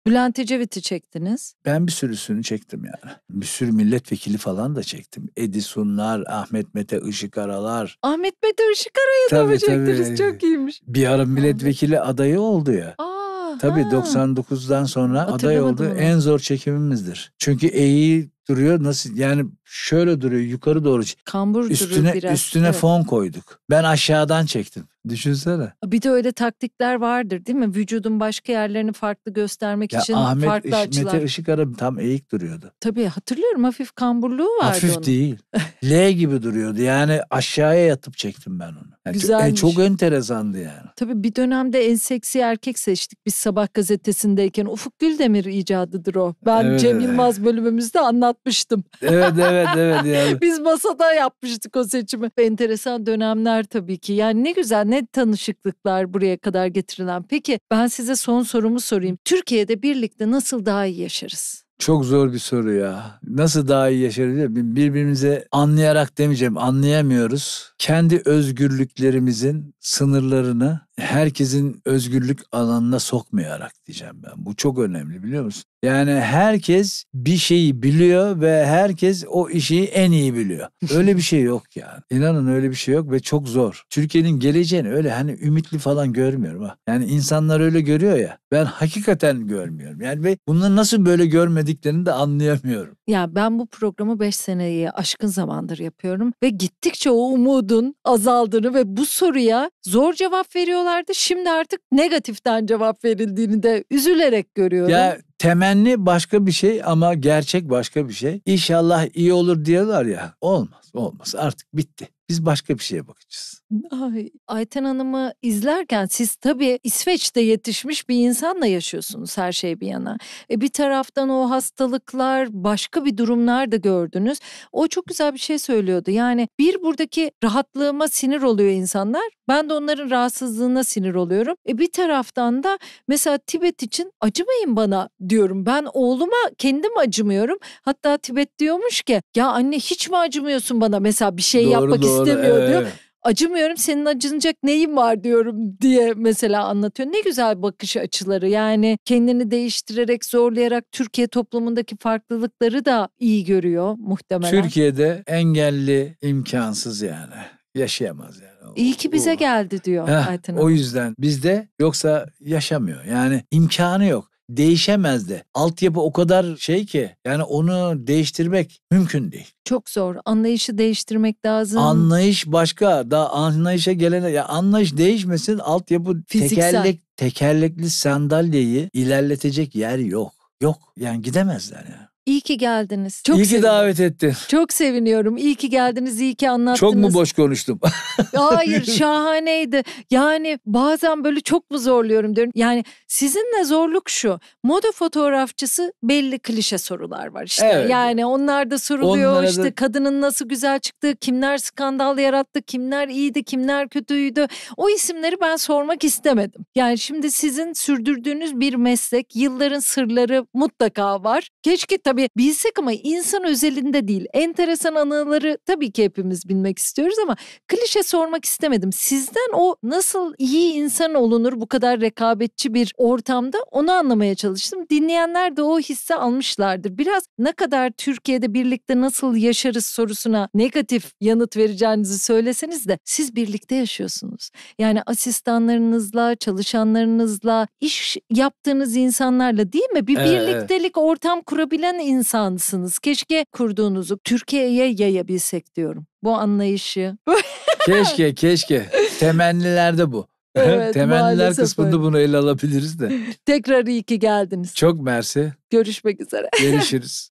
Bülent Ecevit'i çektiniz. Ben bir sürüsünü çektim yani. Bir sürü milletvekili falan da çektim. Edisonlar, Ahmet Mete Işık Aralar. Ahmet Ahmet Mete Işık arayı da mı Çok iyiymiş. Bir ara milletvekili adayı oldu ya. Aa, Tabii ha. 99'dan sonra aday oldu. En zor çekimimizdir. Çünkü E'yi duruyor. Nasıl yani şöyle duruyor yukarı doğru. Kambur üstüne, biraz. Üstüne evet. fon koyduk. Ben aşağıdan çektim. Düşünsene. Bir de öyle taktikler vardır değil mi? Vücudun başka yerlerini farklı göstermek ya için Ahmet, farklı Iş, açılar. Mete Işıkar'a tam eğik duruyordu. Tabii hatırlıyorum hafif kamburluğu vardı Hafif onun. değil. L gibi duruyordu yani aşağıya yatıp çektim ben onu. Yani Güzelmiş. Çok, e, çok enteresandı yani. Tabii bir dönemde en seksi erkek seçtik biz sabah gazetesindeyken. Ufuk Güldemir icadıdır o. Ben evet. Cem Yılmaz bölümümüzde anlat anlatmıştım. Evet evet evet. Yani. Biz masada yapmıştık o seçimi. Enteresan dönemler tabii ki. Yani ne güzel ne tanışıklıklar buraya kadar getirilen. Peki ben size son sorumu sorayım. Türkiye'de birlikte nasıl daha iyi yaşarız? Çok zor bir soru ya. Nasıl daha iyi yaşarız? Birbirimize anlayarak demeyeceğim, anlayamıyoruz. Kendi özgürlüklerimizin sınırlarını herkesin özgürlük alanına sokmayarak diyeceğim ben. Bu çok önemli biliyor musun? Yani herkes bir şeyi biliyor ve herkes o işi en iyi biliyor. Öyle bir şey yok yani. İnanın öyle bir şey yok ve çok zor. Türkiye'nin geleceğini öyle hani ümitli falan görmüyorum ha. Yani insanlar öyle görüyor ya. Ben hakikaten görmüyorum. Yani ve bunları nasıl böyle görmediklerini de anlayamıyorum. Ya ben bu programı 5 seneyi aşkın zamandır yapıyorum ve gittikçe o umudun azaldığını ve bu soruya zor cevap veriyorlardı. Şimdi artık negatiften cevap verildiğini de üzülerek görüyorum. Ya temenni başka bir şey ama gerçek başka bir şey. İnşallah iyi olur diyorlar ya. Olmaz, olmaz. Artık bitti. Biz başka bir şeye bakacağız. Ay, Ayten Hanım'ı izlerken siz tabii İsveç'te yetişmiş bir insanla yaşıyorsunuz her şey bir yana. E bir taraftan o hastalıklar, başka bir durumlar da gördünüz. O çok güzel bir şey söylüyordu. Yani bir buradaki rahatlığıma sinir oluyor insanlar. Ben de onların rahatsızlığına sinir oluyorum. E bir taraftan da mesela Tibet için acımayın bana diyorum. Ben oğluma kendim acımıyorum. Hatta Tibet diyormuş ki ya anne hiç mi acımıyorsun bana? Mesela bir şey doğru, yapmak doğru, istemiyor evet. diyor acımıyorum senin acınacak neyin var diyorum diye mesela anlatıyor. Ne güzel bakış açıları yani kendini değiştirerek zorlayarak Türkiye toplumundaki farklılıkları da iyi görüyor muhtemelen. Türkiye'de engelli imkansız yani yaşayamaz yani. İyi ki bize o, geldi diyor Heh, O yüzden bizde yoksa yaşamıyor. Yani imkanı yok değişemez de. Altyapı o kadar şey ki yani onu değiştirmek mümkün değil. Çok zor. Anlayışı değiştirmek lazım. Anlayış başka. Daha anlayışa gelene ya anlayış değişmesin altyapı Fiziksel. tekerlek tekerlekli sandalyeyi ilerletecek yer yok. Yok yani gidemezler yani. İyi ki geldiniz. Çok iyi ki davet ettin. Çok seviniyorum. İyi ki geldiniz, iyi ki anlattınız. Çok mu boş konuştum? Hayır, şahaneydi. Yani bazen böyle çok mu zorluyorum diyorum. Yani sizinle zorluk şu. Moda fotoğrafçısı belli klişe sorular var işte. Evet. Yani onlar da soruluyor Onlara işte da... kadının nasıl güzel çıktı? kimler skandal yarattı, kimler iyiydi, kimler kötüydü. O isimleri ben sormak istemedim. Yani şimdi sizin sürdürdüğünüz bir meslek, yılların sırları mutlaka var. Keşke tabii tabii bilsek ama insan özelinde değil. Enteresan anıları tabii ki hepimiz bilmek istiyoruz ama klişe sormak istemedim. Sizden o nasıl iyi insan olunur bu kadar rekabetçi bir ortamda onu anlamaya çalıştım. Dinleyenler de o hisse almışlardır. Biraz ne kadar Türkiye'de birlikte nasıl yaşarız sorusuna negatif yanıt vereceğinizi söyleseniz de siz birlikte yaşıyorsunuz. Yani asistanlarınızla, çalışanlarınızla, iş yaptığınız insanlarla değil mi? Bir ee, birliktelik ortam kurabilen insansınız. Keşke kurduğunuzu Türkiye'ye yayabilsek diyorum. Bu anlayışı. keşke, keşke. Temennilerde bu. Evet, Temenniler kısmında öyle. bunu ele alabiliriz de. Tekrar iyi ki geldiniz. Çok mersi. Görüşmek üzere. Görüşürüz.